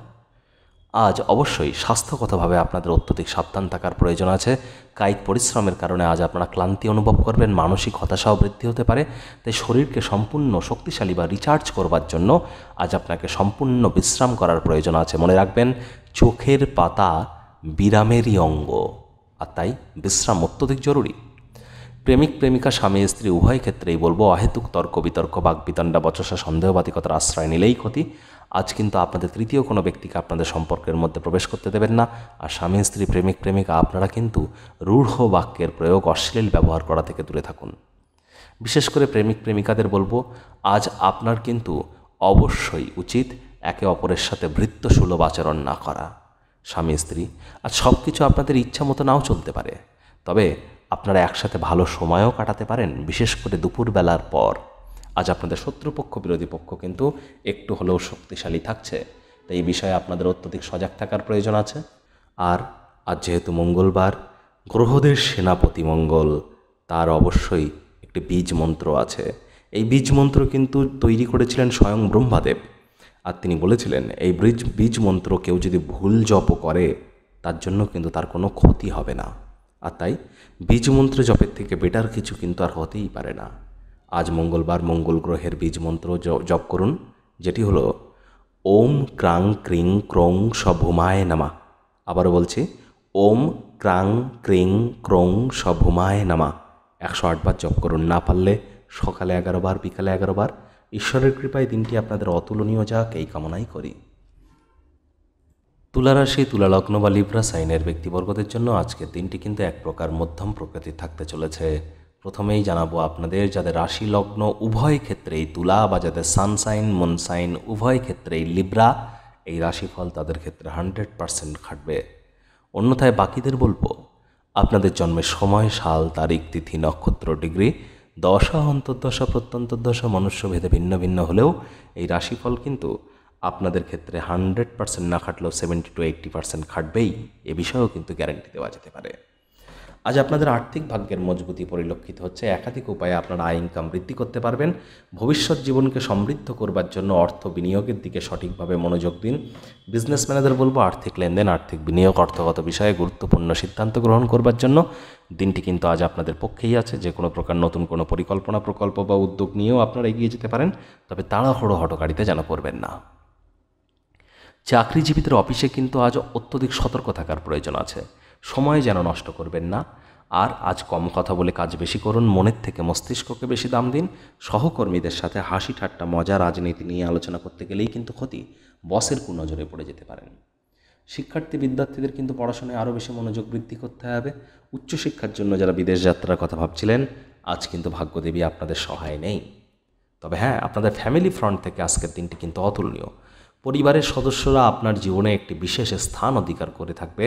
আজ অবশ্যই স্বাস্থ্যগতভাবে আপনাদের অত্যধিক সাবধান থাকার প্রয়োজন আছে কায়িক পরিশ্রমের কারণে আজ আপনারা ক্লান্তি অনুভব করবেন মানসিক হতাশাও বৃদ্ধি হতে পারে তাই শরীরকে সম্পূর্ণ শক্তিশালী বা রিচার্জ করবার জন্য আজ আপনাকে সম্পূর্ণ বিশ্রাম করার প্রয়োজন আছে মনে রাখবেন চোখের পাতা বিরামেরই অঙ্গ আর তাই বিশ্রাম অত্যধিক জরুরি প্রেমিক প্রেমিকা স্বামী স্ত্রী উভয় ক্ষেত্রেই বলবো অহেতুক তর্ক বিতর্ক বাগবিতণ্ডা বচসা সন্দেহবাতিকতার আশ্রয় নিলেই ক্ষতি আজ কিন্তু আপনাদের তৃতীয় কোনো ব্যক্তিকে আপনাদের সম্পর্কের মধ্যে প্রবেশ করতে দেবেন না আর স্বামী স্ত্রী প্রেমিক প্রেমিকা আপনারা কিন্তু রূঢ় বাক্যের প্রয়োগ অশ্লীল ব্যবহার করা থেকে দূরে থাকুন বিশেষ করে প্রেমিক প্রেমিকাদের বলবো আজ আপনার কিন্তু অবশ্যই উচিত একে অপরের সাথে সুলভ আচরণ না করা স্বামী স্ত্রী আর সব কিছু আপনাদের ইচ্ছা মতো নাও চলতে পারে তবে আপনারা একসাথে ভালো সময়ও কাটাতে পারেন বিশেষ করে দুপুরবেলার পর আজ আপনাদের শত্রুপক্ষ বিরোধী পক্ষ কিন্তু একটু হলেও শক্তিশালী থাকছে তাই এই বিষয়ে আপনাদের অত্যধিক সজাগ থাকার প্রয়োজন আছে আর আজ যেহেতু মঙ্গলবার গ্রহদের সেনাপতি মঙ্গল তার অবশ্যই একটি বীজ মন্ত্র আছে এই বীজ মন্ত্র কিন্তু তৈরি করেছিলেন স্বয়ং ব্রহ্মাদেব আর তিনি বলেছিলেন এই বীজ বীজ মন্ত্র কেউ যদি ভুল জপ করে তার জন্য কিন্তু তার কোনো ক্ষতি হবে না আর তাই বীজ মন্ত্র জপের থেকে বেটার কিছু কিন্তু আর হতেই পারে না আজ মঙ্গলবার মঙ্গল গ্রহের বীজ মন্ত্র জপ করুন যেটি হলো ওম ক্রাং ক্রিং ক্রং সভুমায় নামা আবারও বলছি ওম ক্রাং ক্রিং ক্রং সভুমায় নামা একশো আটবার জপ করুন না পারলে সকালে এগারো বার বিকালে এগারো বার ঈশ্বরের কৃপায় দিনটি আপনাদের অতুলনীয় যাক এই কামনাই করি তুলারাশি তুলালগ্ন বা লিব্রা সাইনের ব্যক্তিবর্গদের জন্য আজকের দিনটি কিন্তু এক প্রকার মধ্যম প্রকৃতির থাকতে চলেছে প্রথমেই জানাবো আপনাদের যাদের রাশি লগ্ন উভয় ক্ষেত্রেই তুলা বা যাদের সানসাইন মনসাইন উভয় ক্ষেত্রেই লিব্রা এই রাশিফল তাদের ক্ষেত্রে হান্ড্রেড পারসেন্ট খাটবে অন্যথায় বাকিদের বলবো আপনাদের জন্মের সময় সাল তারিখ তিথি নক্ষত্র ডিগ্রি দশা অন্তর্দশা প্রত্যন্তর্দশা ভেদে ভিন্ন ভিন্ন হলেও এই রাশিফল কিন্তু আপনাদের ক্ষেত্রে হান্ড্রেড পার্সেন্ট না খাটলেও সেভেন্টি টু এইটটি পার্সেন্ট খাটবেই এ বিষয়েও কিন্তু গ্যারেন্টি দেওয়া যেতে পারে আজ আপনাদের আর্থিক ভাগ্যের মজবুতি পরিলক্ষিত হচ্ছে একাধিক উপায়ে আপনারা আয় ইনকাম বৃদ্ধি করতে পারবেন ভবিষ্যৎ জীবনকে সমৃদ্ধ করবার জন্য অর্থ বিনিয়োগের দিকে সঠিকভাবে মনোযোগ দিন বিজনেসম্যানেদের বলবো আর্থিক লেনদেন আর্থিক বিনিয়োগ অর্থগত বিষয়ে গুরুত্বপূর্ণ সিদ্ধান্ত গ্রহণ করবার জন্য দিনটি কিন্তু আজ আপনাদের পক্ষেই আছে যে কোনো প্রকার নতুন কোনো পরিকল্পনা প্রকল্প বা উদ্যোগ নিয়েও আপনারা এগিয়ে যেতে পারেন তবে তাড়াহুড়ো হটকারিতে যেন করবেন না চাকরিজীবীদের অফিসে কিন্তু আজ অত্যধিক সতর্ক থাকার প্রয়োজন আছে সময় যেন নষ্ট করবেন না আর আজ কম কথা বলে কাজ বেশি করুন মনের থেকে মস্তিষ্ককে বেশি দাম দিন সহকর্মীদের সাথে হাসি ঠাট্টা মজা রাজনীতি নিয়ে আলোচনা করতে গেলেই কিন্তু ক্ষতি বসের কুনজরে পড়ে যেতে পারেন শিক্ষার্থী বিদ্যার্থীদের কিন্তু পড়াশোনায় আরও বেশি মনোযোগ বৃদ্ধি করতে হবে উচ্চশিক্ষার জন্য যারা বিদেশ যাত্রার কথা ভাবছিলেন আজ কিন্তু ভাগ্যদেবী আপনাদের সহায় নেই তবে হ্যাঁ আপনাদের ফ্যামিলি ফ্রন্ট থেকে আজকের দিনটি কিন্তু অতুলনীয় পরিবারের সদস্যরা আপনার জীবনে একটি বিশেষ স্থান অধিকার করে থাকবে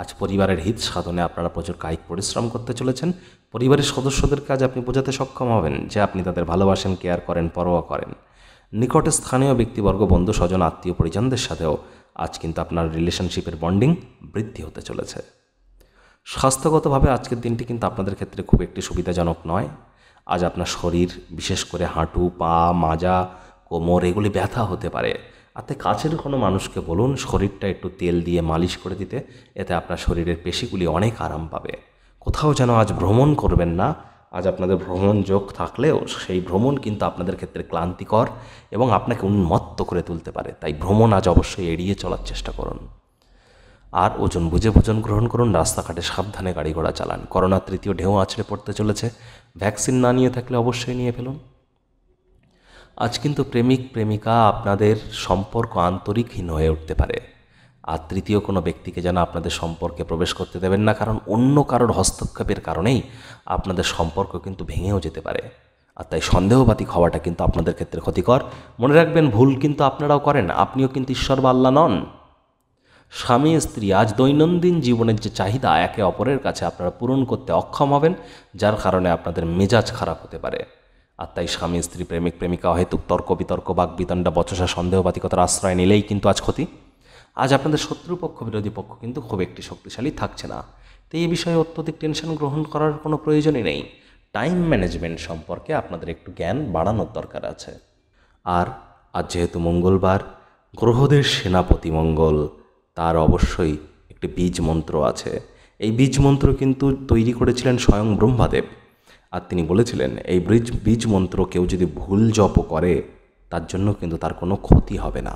আজ পরিবারের হিত সাধনে আপনারা প্রচুর কায়িক পরিশ্রম করতে চলেছেন পরিবারের সদস্যদের কাজ আপনি বোঝাতে সক্ষম হবেন যে আপনি তাদের ভালোবাসেন কেয়ার করেন পরোয়া করেন নিকট স্থানীয় ব্যক্তিবর্গ বন্ধু স্বজন আত্মীয় পরিজনদের সাথেও আজ কিন্তু আপনার রিলেশনশিপের বন্ডিং বৃদ্ধি হতে চলেছে স্বাস্থ্যগতভাবে আজকের দিনটি কিন্তু আপনাদের ক্ষেত্রে খুব একটি সুবিধাজনক নয় আজ আপনার শরীর বিশেষ করে হাঁটু পা মাজা কোমর এগুলি ব্যথা হতে পারে আর কাছের কোনো মানুষকে বলুন শরীরটা একটু তেল দিয়ে মালিশ করে দিতে এতে আপনার শরীরের পেশিগুলি অনেক আরাম পাবে কোথাও যেন আজ ভ্রমণ করবেন না আজ আপনাদের ভ্রমণ যোগ থাকলেও সেই ভ্রমণ কিন্তু আপনাদের ক্ষেত্রে ক্লান্তিকর এবং আপনাকে উন্মত্ত করে তুলতে পারে তাই ভ্রমণ আজ অবশ্যই এড়িয়ে চলার চেষ্টা করুন আর ওজন বুঝে ভোজন গ্রহণ করুন রাস্তাঘাটে সাবধানে গাড়ি ঘোড়া চালান করোনা তৃতীয় ঢেউ আছড়ে পড়তে চলেছে ভ্যাকসিন না নিয়ে থাকলে অবশ্যই নিয়ে ফেলুন আজ কিন্তু প্রেমিক প্রেমিকা আপনাদের সম্পর্ক আন্তরিকহীন হয়ে উঠতে পারে আর তৃতীয় কোনো ব্যক্তিকে যেন আপনাদের সম্পর্কে প্রবেশ করতে দেবেন না কারণ অন্য কারোর হস্তক্ষেপের কারণেই আপনাদের সম্পর্ক কিন্তু ভেঙেও যেতে পারে আর তাই সন্দেহবাতিক হওয়াটা কিন্তু আপনাদের ক্ষেত্রে ক্ষতিকর মনে রাখবেন ভুল কিন্তু আপনারাও করেন আপনিও কিন্তু ঈশ্বর বা আল্লাহ নন স্বামী স্ত্রী আজ দৈনন্দিন জীবনের যে চাহিদা একে অপরের কাছে আপনারা পূরণ করতে অক্ষম হবেন যার কারণে আপনাদের মেজাজ খারাপ হতে পারে আর তাই স্বামী স্ত্রী প্রেমিক প্রেমিকা অহেতুক তর্ক বিতর্ক বাক বিতণ্ডা বচসা সন্দেহবাতিকতার আশ্রয় নিলেই কিন্তু আজ ক্ষতি আজ আপনাদের শত্রুপক্ষ বিরোধী পক্ষ কিন্তু খুব একটি শক্তিশালী থাকছে না তো এই বিষয়ে অত্যধিক টেনশন গ্রহণ করার কোনো প্রয়োজনই নেই টাইম ম্যানেজমেন্ট সম্পর্কে আপনাদের একটু জ্ঞান বাড়ানোর দরকার আছে আর আজ যেহেতু মঙ্গলবার গ্রহদের সেনাপতি মঙ্গল তার অবশ্যই একটি বীজ মন্ত্র আছে এই বীজ মন্ত্র কিন্তু তৈরি করেছিলেন স্বয়ং ব্রহ্মাদেব আর তিনি বলেছিলেন এই ব্রিজ বীজ মন্ত্র কেউ যদি ভুল জপ করে তার জন্য কিন্তু তার কোনো ক্ষতি হবে না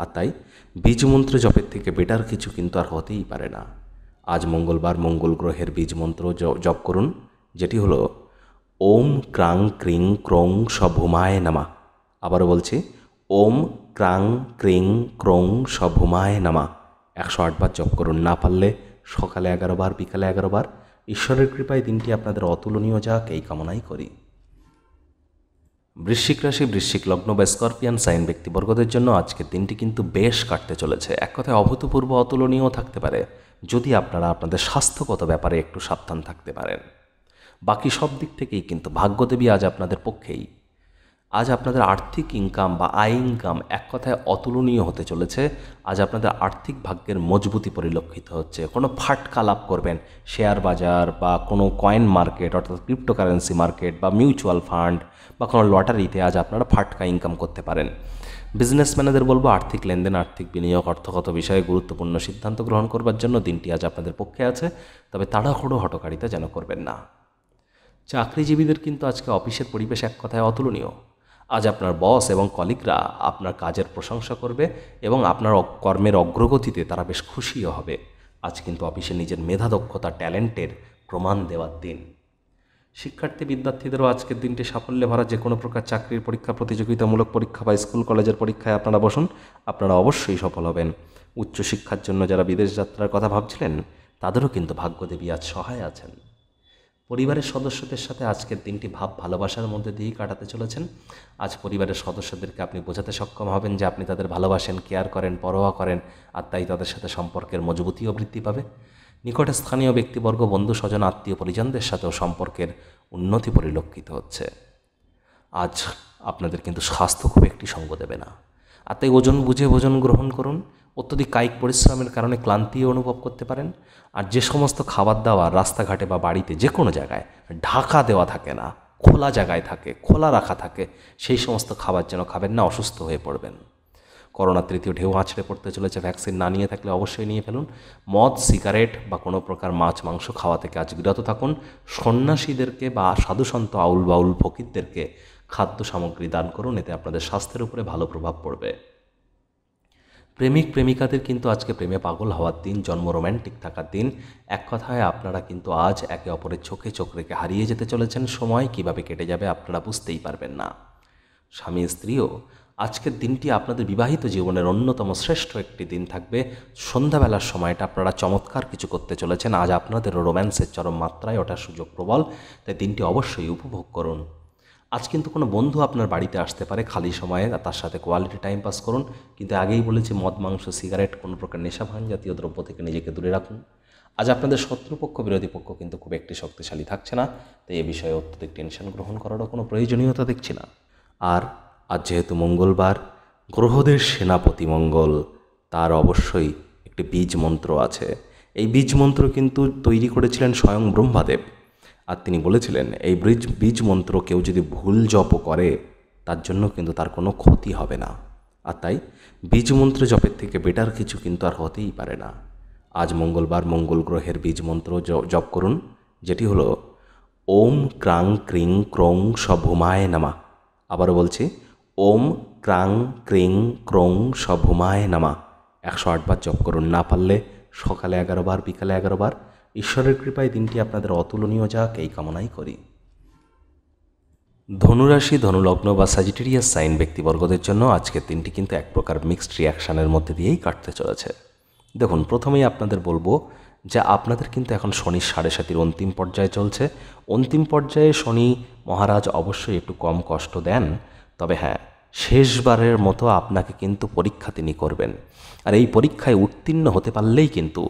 আর তাই বীজ মন্ত্র জপের থেকে বেটার কিছু কিন্তু আর হতেই পারে না আজ মঙ্গলবার মঙ্গল গ্রহের বীজ মন্ত্র জপ করুন যেটি হলো ওম ক্রাং ক্রিং ক্রং সভুমায় নামা আবারও বলছি ওম ক্রাং ক্রিং ক্রং সভুমায় নামা একশো আটবার জপ করুন না পারলে সকালে এগারো বার বিকালে এগারো বার ঈশ্বরের কৃপায় দিনটি আপনাদের অতুলনীয় যাক এই কামনাই করি বৃশ্চিক রাশি বৃশ্চিক লগ্ন বা স্করপিয়ান সাইন ব্যক্তিবর্গদের জন্য আজকের দিনটি কিন্তু বেশ কাটতে চলেছে এক কথায় অভূতপূর্ব অতুলনীয় থাকতে পারে যদি আপনারা আপনাদের স্বাস্থ্যগত ব্যাপারে একটু সাবধান থাকতে পারেন বাকি সব দিক থেকেই কিন্তু ভাগ্যদেবী আজ আপনাদের পক্ষেই আজ আপনাদের আর্থিক ইনকাম বা আয় ইনকাম এক কথায় অতুলনীয় হতে চলেছে আজ আপনাদের আর্থিক ভাগ্যের মজবুতি পরিলক্ষিত হচ্ছে কোনো ফাটকা লাভ করবেন শেয়ার বাজার বা কোনো কয়েন মার্কেট অর্থাৎ ক্রিপ্টোকারেন্সি মার্কেট বা মিউচুয়াল ফান্ড বা কোনো লটারিতে আজ আপনারা ফাটকা ইনকাম করতে পারেন বিজনেসম্যানেদের বলবো আর্থিক লেনদেন আর্থিক বিনিয়োগ অর্থগত বিষয়ে গুরুত্বপূর্ণ সিদ্ধান্ত গ্রহণ করবার জন্য দিনটি আজ আপনাদের পক্ষে আছে তবে তাড়াহুড়ো হটকারিতা যেন করবেন না চাকরিজীবীদের কিন্তু আজকে অফিসের পরিবেশ এক কথায় অতুলনীয় আজ আপনার বস এবং কলিগরা আপনার কাজের প্রশংসা করবে এবং আপনার কর্মের অগ্রগতিতে তারা বেশ খুশিও হবে আজ কিন্তু অফিসে নিজের মেধা দক্ষতা ট্যালেন্টের প্রমাণ দেওয়ার দিন শিক্ষার্থী বিদ্যার্থীদেরও আজকের দিনটি সাফল্যে ভরা যে কোনো প্রকার চাকরির পরীক্ষা প্রতিযোগিতামূলক পরীক্ষা বা স্কুল কলেজের পরীক্ষায় আপনারা বসুন আপনারা অবশ্যই সফল হবেন উচ্চশিক্ষার জন্য যারা বিদেশ যাত্রার কথা ভাবছিলেন তাদেরও কিন্তু ভাগ্যদেবী আজ সহায় আছেন পরিবারের সদস্যদের সাথে আজকের দিনটি ভাব ভালোবাসার মধ্যে দিয়েই কাটাতে চলেছেন আজ পরিবারের সদস্যদেরকে আপনি বোঝাতে সক্ষম হবেন যে আপনি তাদের ভালোবাসেন কেয়ার করেন পরোয়া করেন আর তাই তাদের সাথে সম্পর্কের মজবুতিও বৃদ্ধি পাবে নিকটে স্থানীয় ব্যক্তিবর্গ বন্ধু স্বজন আত্মীয় পরিজনদের সাথেও সম্পর্কের উন্নতি পরিলক্ষিত হচ্ছে আজ আপনাদের কিন্তু স্বাস্থ্য খুব একটি সঙ্গ দেবে না আর তাই ওজন বুঝে ভোজন গ্রহণ করুন অত্যধিক কায়িক পরিশ্রমের কারণে ক্লান্তিও অনুভব করতে পারেন আর যে সমস্ত খাবার দাবার রাস্তাঘাটে বা বাড়িতে যে কোনো জায়গায় ঢাকা দেওয়া থাকে না খোলা জায়গায় থাকে খোলা রাখা থাকে সেই সমস্ত খাবার যেন খাবেন না অসুস্থ হয়ে পড়বেন করোনা তৃতীয় ঢেউ আছড়ে পড়তে চলেছে ভ্যাকসিন না নিয়ে থাকলে অবশ্যই নিয়ে ফেলুন মদ সিগারেট বা কোনো প্রকার মাছ মাংস খাওয়া থেকে আজ বিরত থাকুন সন্ন্যাসীদেরকে বা সাধুসন্ত আউল বাউল ফকিরদেরকে খাদ্য সামগ্রী দান করুন এতে আপনাদের স্বাস্থ্যের উপরে ভালো প্রভাব পড়বে প্রেমিক প্রেমিকাদের কিন্তু আজকে প্রেমে পাগল হওয়ার দিন জন্ম রোম্যান্টিক থাকার দিন এক কথায় আপনারা কিন্তু আজ একে অপরের চোখে চোখ রেখে হারিয়ে যেতে চলেছেন সময় কিভাবে কেটে যাবে আপনারা বুঝতেই পারবেন না স্বামী স্ত্রীও আজকের দিনটি আপনাদের বিবাহিত জীবনের অন্যতম শ্রেষ্ঠ একটি দিন থাকবে সন্ধ্যাবেলার সময়টা আপনারা চমৎকার কিছু করতে চলেছেন আজ আপনাদের রোম্যান্সের চরম মাত্রায় ওঠার সুযোগ প্রবল তাই দিনটি অবশ্যই উপভোগ করুন আজ কিন্তু কোনো বন্ধু আপনার বাড়িতে আসতে পারে খালি সময়ে তার সাথে কোয়ালিটি টাইম পাস করুন কিন্তু আগেই বলেছি মদ মাংস সিগারেট কোনো প্রকার নেশাভান জাতীয় দ্রব্য থেকে নিজেকে দূরে রাখুন আজ আপনাদের শত্রুপক্ষ বিরোধী পক্ষ কিন্তু খুব একটি শক্তিশালী থাকছে না তাই এ বিষয়ে অত্যধিক টেনশন গ্রহণ করারও কোনো প্রয়োজনীয়তা দেখছি না আর আজ যেহেতু মঙ্গলবার গ্রহদের সেনাপতি মঙ্গল তার অবশ্যই একটি বীজ মন্ত্র আছে এই বীজ মন্ত্র কিন্তু তৈরি করেছিলেন স্বয়ং ব্রহ্মাদেব আর তিনি বলেছিলেন এই বীজ বীজ মন্ত্র কেউ যদি ভুল জপ করে তার জন্য কিন্তু তার কোনো ক্ষতি হবে না আর তাই বীজ মন্ত্র জপের থেকে বেটার কিছু কিন্তু আর হতেই পারে না আজ মঙ্গলবার মঙ্গল গ্রহের বীজ মন্ত্র জপ করুন যেটি হলো ওম ক্রাং ক্রিং ক্রং সভুমায় নামা আবারও বলছি ওম ক্রাং ক্রিং ক্রং সভুমায় নামা একশো আটবার জপ করুন না পারলে সকালে এগারো বার বিকালে এগারো বার ঈশ্বরের কৃপায় দিনটি আপনাদের অতুলনীয় যাক এই কামনাই করি ধনুরাশি ধনুলগ্ন বা সাজিটেরিয়াস সাইন ব্যক্তিবর্গদের জন্য আজকের দিনটি কিন্তু এক প্রকার মিক্সড রিয়াকশানের মধ্যে দিয়েই কাটতে চলেছে দেখুন প্রথমেই আপনাদের বলবো যে আপনাদের কিন্তু এখন শনি সাড়ে সাতির অন্তিম পর্যায়ে চলছে অন্তিম পর্যায়ে শনি মহারাজ অবশ্যই একটু কম কষ্ট দেন তবে হ্যাঁ শেষবারের মতো আপনাকে কিন্তু পরীক্ষা তিনি করবেন আর এই পরীক্ষায় উত্তীর্ণ হতে পারলেই কিন্তু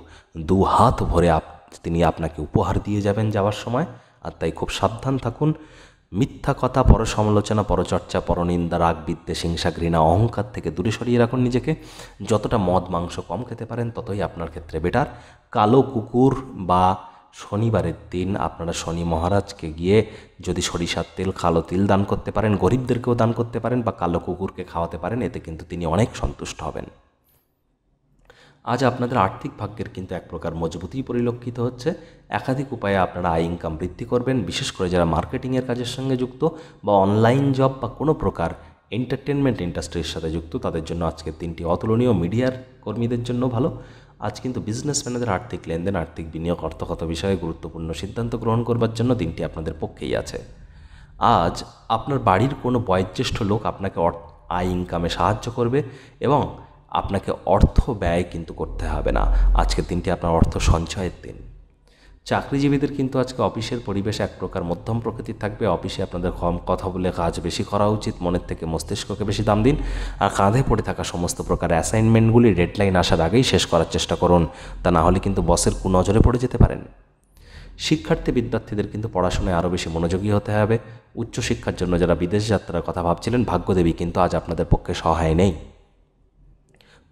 দু হাত ভরে আপনি তিনি আপনাকে উপহার দিয়ে যাবেন যাওয়ার সময় আর তাই খুব সাবধান থাকুন মিথ্যা কথা পর সমালোচনা পরচর্চা পরনিন্দা রাগ বিদ্বেষ হিংসা ঘৃণা অহংকার থেকে দূরে সরিয়ে রাখুন নিজেকে যতটা মদ মাংস কম খেতে পারেন ততই আপনার ক্ষেত্রে বেটার কালো কুকুর বা শনিবারের দিন আপনারা শনি মহারাজকে গিয়ে যদি সরিষার তেল কালো তিল দান করতে পারেন গরিবদেরকেও দান করতে পারেন বা কালো কুকুরকে খাওয়াতে পারেন এতে কিন্তু তিনি অনেক সন্তুষ্ট হবেন আজ আপনাদের আর্থিক ভাগ্যের কিন্তু এক প্রকার মজবুতি পরিলক্ষিত হচ্ছে একাধিক উপায়ে আপনারা আয় ইনকাম বৃদ্ধি করবেন বিশেষ করে যারা মার্কেটিংয়ের কাজের সঙ্গে যুক্ত বা অনলাইন জব বা কোনো প্রকার এন্টারটেনমেন্ট ইন্ডাস্ট্রির সাথে যুক্ত তাদের জন্য আজকের দিনটি অতুলনীয় মিডিয়ার কর্মীদের জন্য ভালো আজ কিন্তু বিজনেসম্যানদের আর্থিক লেনদেন আর্থিক বিনিয়োগ অর্থগত বিষয়ে গুরুত্বপূর্ণ সিদ্ধান্ত গ্রহণ করবার জন্য দিনটি আপনাদের পক্ষেই আছে আজ আপনার বাড়ির কোনো বয়োজ্যেষ্ঠ লোক আপনাকে আয় ইনকামে সাহায্য করবে এবং আপনাকে অর্থ ব্যয় কিন্তু করতে হবে না আজকের দিনটি আপনার অর্থ সঞ্চয়ের দিন চাকরিজীবীদের কিন্তু আজকে অফিসের পরিবেশ এক প্রকার মধ্যম প্রকৃতির থাকবে অফিসে আপনাদের কম কথা বলে কাজ বেশি করা উচিত মনের থেকে মস্তিষ্ককে বেশি দাম দিন আর কাঁধে পড়ে থাকা সমস্ত প্রকার অ্যাসাইনমেন্টগুলি ডেডলাইন আসার আগেই শেষ করার চেষ্টা করুন তা না হলে কিন্তু বসের কুনজরে পড়ে যেতে পারেন শিক্ষার্থী বিদ্যার্থীদের কিন্তু পড়াশোনায় আরও বেশি মনোযোগী হতে হবে উচ্চশিক্ষার জন্য যারা বিদেশ যাত্রার কথা ভাবছিলেন ভাগ্যদেবী কিন্তু আজ আপনাদের পক্ষে সহায় নেই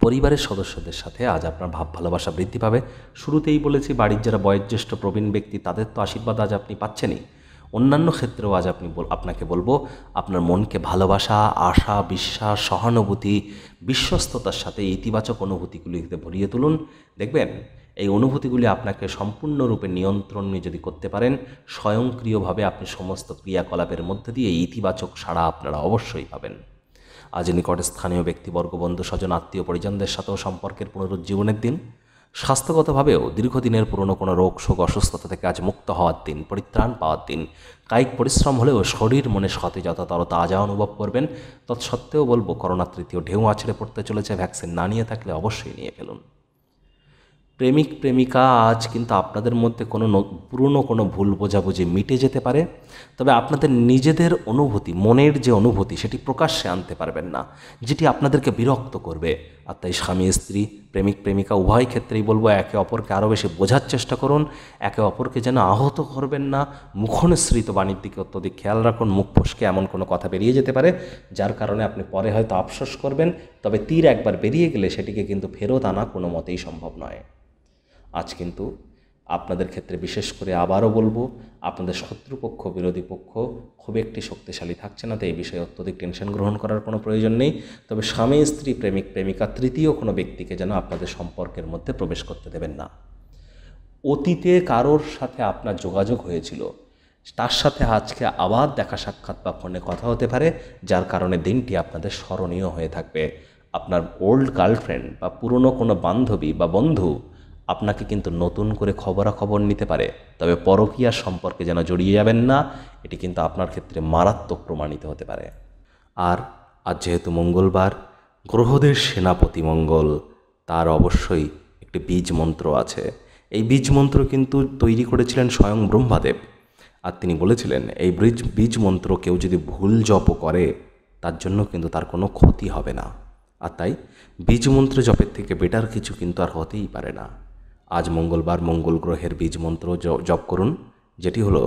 পরিবারের সদস্যদের সাথে আজ আপনার ভাব ভালোবাসা বৃদ্ধি পাবে শুরুতেই বলেছি বাড়ির যারা বয়োজ্যেষ্ঠ প্রবীণ ব্যক্তি তাদের তো আশীর্বাদ আজ আপনি পাচ্ছেনই অন্যান্য ক্ষেত্রেও আজ আপনি আপনাকে বলবো আপনার মনকে ভালোবাসা আশা বিশ্বাস সহানুভূতি বিশ্বস্ততার সাথে ইতিবাচক অনুভূতিগুলিতে ভরিয়ে তুলুন দেখবেন এই অনুভূতিগুলি আপনাকে সম্পূর্ণরূপে নিয়ন্ত্রণে যদি করতে পারেন স্বয়ংক্রিয়ভাবে আপনি সমস্ত ক্রিয়াকলাপের মধ্যে দিয়ে ইতিবাচক সাড়া আপনারা অবশ্যই পাবেন আজ নিকটে স্থানীয় ব্যক্তিবর্গ বন্ধু স্বজন আত্মীয় পরিজনদের সাথেও সম্পর্কের পুনরুজ্জীবনের দিন স্বাস্থ্যগতভাবেও দীর্ঘদিনের পুরনো কোনো রোগ শোক অসুস্থতা থেকে আজ মুক্ত হওয়ার দিন পরিত্রাণ পাওয়ার দিন কায়িক পরিশ্রম হলেও শরীর মনে সতেজতা তর তাজা অনুভব করবেন তৎসত্ত্বেও বলবো করোনা তৃতীয় ঢেউ আছড়ে পড়তে চলেছে ভ্যাকসিন না নিয়ে থাকলে অবশ্যই নিয়ে ফেলুন প্রেমিক প্রেমিকা আজ কিন্তু আপনাদের মধ্যে কোনো পুরনো কোনো ভুল বোঝাবুঝি মিটে যেতে পারে তবে আপনাদের নিজেদের অনুভূতি মনের যে অনুভূতি সেটি প্রকাশ্যে আনতে পারবেন না যেটি আপনাদেরকে বিরক্ত করবে আর তাই স্বামী স্ত্রী প্রেমিক প্রেমিকা উভয় ক্ষেত্রেই বলবো একে অপরকে আরও বেশি বোঝার চেষ্টা করুন একে অপরকে যেন আহত করবেন না মুখনশ্রিত বাণীর দিকে অত্যধিক খেয়াল রাখুন মুখ ফসকে এমন কোনো কথা বেরিয়ে যেতে পারে যার কারণে আপনি পরে হয়তো আফসোস করবেন তবে তীর একবার বেরিয়ে গেলে সেটিকে কিন্তু ফেরত আনা কোনো মতেই সম্ভব নয় আজ কিন্তু আপনাদের ক্ষেত্রে বিশেষ করে আবারও বলবো আপনাদের শত্রুপক্ষ বিরোধী পক্ষ খুব একটি শক্তিশালী থাকছে না তো এই বিষয়ে অত্যধিক টেনশন গ্রহণ করার কোনো প্রয়োজন নেই তবে স্বামী স্ত্রী প্রেমিক প্রেমিকা তৃতীয় কোনো ব্যক্তিকে যেন আপনাদের সম্পর্কের মধ্যে প্রবেশ করতে দেবেন না অতীতে কারোর সাথে আপনার যোগাযোগ হয়েছিল তার সাথে আজকে আবার দেখা সাক্ষাৎ বা ফোনে কথা হতে পারে যার কারণে দিনটি আপনাদের স্মরণীয় হয়ে থাকবে আপনার ওল্ড গার্লফ্রেন্ড বা পুরনো কোনো বান্ধবী বা বন্ধু আপনাকে কিন্তু নতুন করে খবরাখবর নিতে পারে তবে পরকিয়া সম্পর্কে যেন জড়িয়ে যাবেন না এটি কিন্তু আপনার ক্ষেত্রে মারাত্মক প্রমাণিত হতে পারে আর আজ যেহেতু মঙ্গলবার গ্রহদের সেনাপতি মঙ্গল তার অবশ্যই একটি বীজ মন্ত্র আছে এই বীজ মন্ত্র কিন্তু তৈরি করেছিলেন স্বয়ং ব্রহ্মাদেব আর তিনি বলেছিলেন এই বীজ বীজ মন্ত্র কেউ যদি ভুল জপ করে তার জন্য কিন্তু তার কোনো ক্ষতি হবে না আর তাই বীজ মন্ত্র জপের থেকে বেটার কিছু কিন্তু আর হতেই পারে না আজ মঙ্গলবার মঙ্গল গ্রহের বীজ মন্ত্র জপ করুন যেটি হলো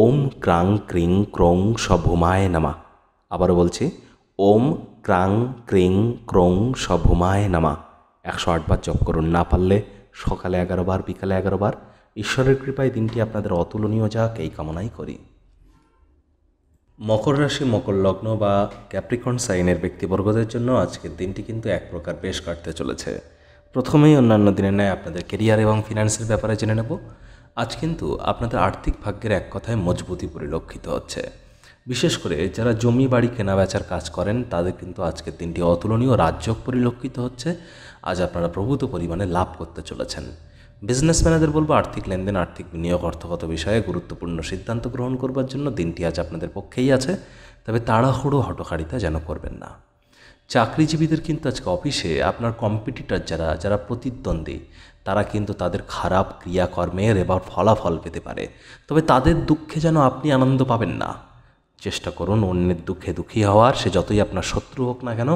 ওম ক্রাং ক্রিং ক্রং সভুমায় নামা আবারও বলছি ওম ক্রাং ক্রিং ক্রং সভুমায় নামা একশো আটবার জপ করুন না পারলে সকালে এগারো বার বিকালে এগারো বার ঈশ্বরের কৃপায় দিনটি আপনাদের অতুলনীয় যাক এই কামনাই করি মকর রাশি মকর লগ্ন বা ক্যাপ্রিকন সাইনের ব্যক্তিবর্গদের জন্য আজকের দিনটি কিন্তু এক প্রকার বেশ কাটতে চলেছে প্রথমেই অন্যান্য দিনের ন্যায় আপনাদের কেরিয়ার এবং ফিনান্সের ব্যাপারে জেনে নেব আজ কিন্তু আপনাদের আর্থিক ভাগ্যের এক কথায় মজবুতি পরিলক্ষিত হচ্ছে বিশেষ করে যারা জমি বাড়ি কেনাবেচার কাজ করেন তাদের কিন্তু আজকের দিনটি অতুলনীয় রাজ্য পরিলক্ষিত হচ্ছে আজ আপনারা প্রভূত পরিমাণে লাভ করতে চলেছেন বিজনেসম্যানেদের বলবো আর্থিক লেনদেন আর্থিক বিনিয়োগ অর্থগত বিষয়ে গুরুত্বপূর্ণ সিদ্ধান্ত গ্রহণ করবার জন্য দিনটি আজ আপনাদের পক্ষেই আছে তবে তাড়াহুড়ো হটকারিতা যেন করবেন না চাকরিজীবীদের কিন্তু আজকে অফিসে আপনার কম্পিটিটার যারা যারা প্রতিদ্বন্দ্বী তারা কিন্তু তাদের খারাপ ক্রিয়াকর্মের এবার ফলাফল পেতে পারে তবে তাদের দুঃখে যেন আপনি আনন্দ পাবেন না চেষ্টা করুন অন্যের দুঃখে দুঃখী হওয়ার সে যতই আপনার শত্রু হোক না কেন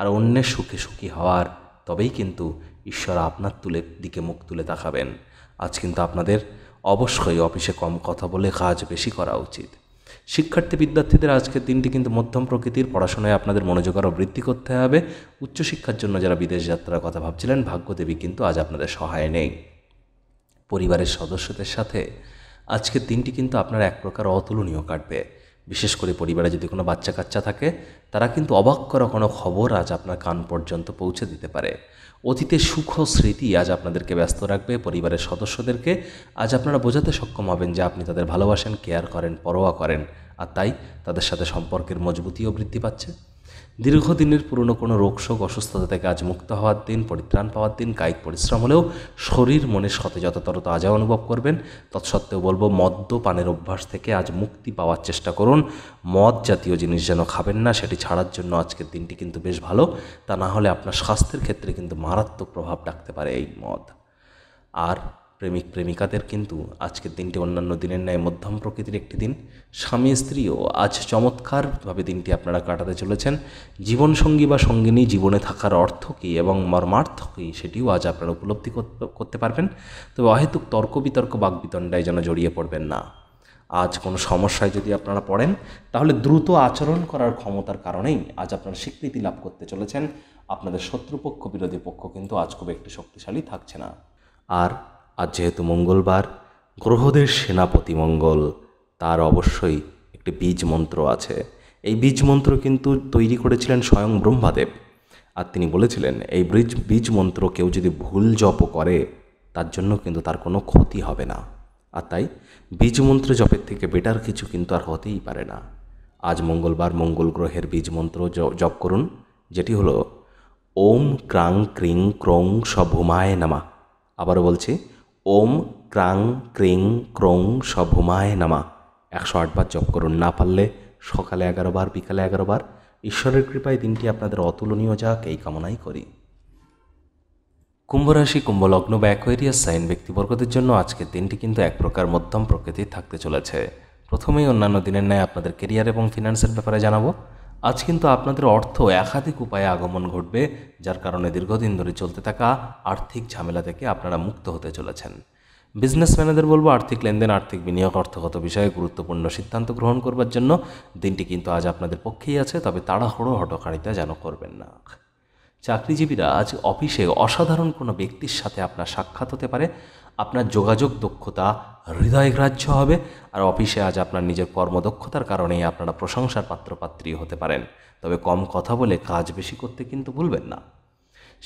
আর অন্যের সুখে সুখী হওয়ার তবেই কিন্তু ঈশ্বর আপনার তুলে দিকে মুখ তুলে তাকাবেন আজ কিন্তু আপনাদের অবশ্যই অফিসে কম কথা বলে কাজ বেশি করা উচিত শিক্ষার্থী বিদ্যার্থীদের আজকের দিনটি কিন্তু মধ্যম প্রকৃতির পড়াশোনায় আপনাদের মনোযোগ আরও বৃদ্ধি করতে হবে উচ্চশিক্ষার জন্য যারা বিদেশ যাত্রার কথা ভাবছিলেন ভাগ্যদেবী কিন্তু আজ আপনাদের সহায় নেই পরিবারের সদস্যদের সাথে আজকের দিনটি কিন্তু আপনার এক প্রকার অতুলনীয় কাটবে বিশেষ করে পরিবারে যদি কোনো বাচ্চা কাচ্চা থাকে তারা কিন্তু অবাক করা কোনো খবর আজ আপনার কান পর্যন্ত পৌঁছে দিতে পারে অতীতের সুখ স্মৃতি আজ আপনাদেরকে ব্যস্ত রাখবে পরিবারের সদস্যদেরকে আজ আপনারা বোঝাতে সক্ষম হবেন যে আপনি তাদের ভালোবাসেন কেয়ার করেন পরোয়া করেন আর তাই তাদের সাথে সম্পর্কের মজবুতিও বৃদ্ধি পাচ্ছে দীর্ঘদিনের পুরনো কোনো রোগশোক অসুস্থতা থেকে আজ মুক্ত হওয়ার দিন পরিত্রাণ পাওয়ার দিন কায়িক পরিশ্রম হলেও শরীর মনে সতে সতেজতর আজও অনুভব করবেন তৎসত্ত্বেও বলবো মদ্যপানের অভ্যাস থেকে আজ মুক্তি পাওয়ার চেষ্টা করুন মদ জাতীয় জিনিস যেন খাবেন না সেটি ছাড়ার জন্য আজকের দিনটি কিন্তু বেশ ভালো তা না হলে আপনার স্বাস্থ্যের ক্ষেত্রে কিন্তু মারাত্মক প্রভাব ডাকতে পারে এই মদ আর প্রেমিক প্রেমিকাদের কিন্তু আজকের দিনটি অন্যান্য দিনের ন্যায় মধ্যম প্রকৃতির একটি দিন স্বামী স্ত্রীও আজ চমৎকারভাবে দিনটি আপনারা কাটাতে চলেছেন জীবনসঙ্গী বা সঙ্গিনী জীবনে থাকার অর্থ কী এবং মর্মার্থ কী সেটিও আজ আপনারা উপলব্ধি করতে পারবেন তবে অহেতুক তর্ক বিতর্ক বাগবিতণ্ডায় যেন জড়িয়ে পড়বেন না আজ কোনো সমস্যায় যদি আপনারা পড়েন তাহলে দ্রুত আচরণ করার ক্ষমতার কারণেই আজ আপনারা স্বীকৃতি লাভ করতে চলেছেন আপনাদের শত্রুপক্ষ বিরোধী পক্ষ কিন্তু আজ খুব একটি শক্তিশালী থাকছে না আর আজ যেহেতু মঙ্গলবার গ্রহদের সেনাপতি মঙ্গল তার অবশ্যই একটি বীজ মন্ত্র আছে এই বীজ মন্ত্র কিন্তু তৈরি করেছিলেন স্বয়ং ব্রহ্মাদেব আর তিনি বলেছিলেন এই বীজ বীজ মন্ত্র কেউ যদি ভুল জপ করে তার জন্য কিন্তু তার কোনো ক্ষতি হবে না আর তাই বীজ মন্ত্র জপের থেকে বেটার কিছু কিন্তু আর হতেই পারে না আজ মঙ্গলবার মঙ্গল গ্রহের বীজ মন্ত্র জপ করুন যেটি হলো ওম ক্রাং ক্রিং ক্রং সভুমায় নামা আবারও বলছি ওম ক্রাং ক্রিং ক্রং সভমায় নামা একশো আটবার জপ করুন না পারলে সকালে এগারো বার বিকালে এগারো বার ঈশ্বরের কৃপায় দিনটি আপনাদের অতুলনীয় যাক এই কামনাই করি কুম্ভরাশি কুম্ভলগ্ন বা অ্যাকোয়ারিয়াস সাইন ব্যক্তিবর্গদের জন্য আজকের দিনটি কিন্তু এক প্রকার মধ্যম প্রকৃতির থাকতে চলেছে প্রথমেই অন্যান্য দিনের ন্যায় আপনাদের কেরিয়ার এবং ফিনান্সের ব্যাপারে জানাবো আজ কিন্তু আপনাদের অর্থ একাধিক উপায়ে আগমন ঘটবে যার কারণে দীর্ঘদিন ধরে চলতে থাকা আর্থিক ঝামেলা থেকে আপনারা মুক্ত হতে চলেছেন বিজনেসম্যানেদের বলবো আর্থিক লেনদেন আর্থিক বিনিয়োগ অর্থগত বিষয়ে গুরুত্বপূর্ণ সিদ্ধান্ত গ্রহণ করবার জন্য দিনটি কিন্তু আজ আপনাদের পক্ষেই আছে তবে তাড়াহুড়ো হটকারিতা যেন করবেন না চাকরিজীবীরা আজ অফিসে অসাধারণ কোনো ব্যক্তির সাথে আপনার সাক্ষাৎ হতে পারে আপনার যোগাযোগ দক্ষতা হৃদয়গ্রাহ্য হবে আর অফিসে আজ আপনার নিজের কর্মদক্ষতার কারণেই আপনারা প্রশংসার পাত্রপাত্রী হতে পারেন তবে কম কথা বলে কাজ বেশি করতে কিন্তু ভুলবেন না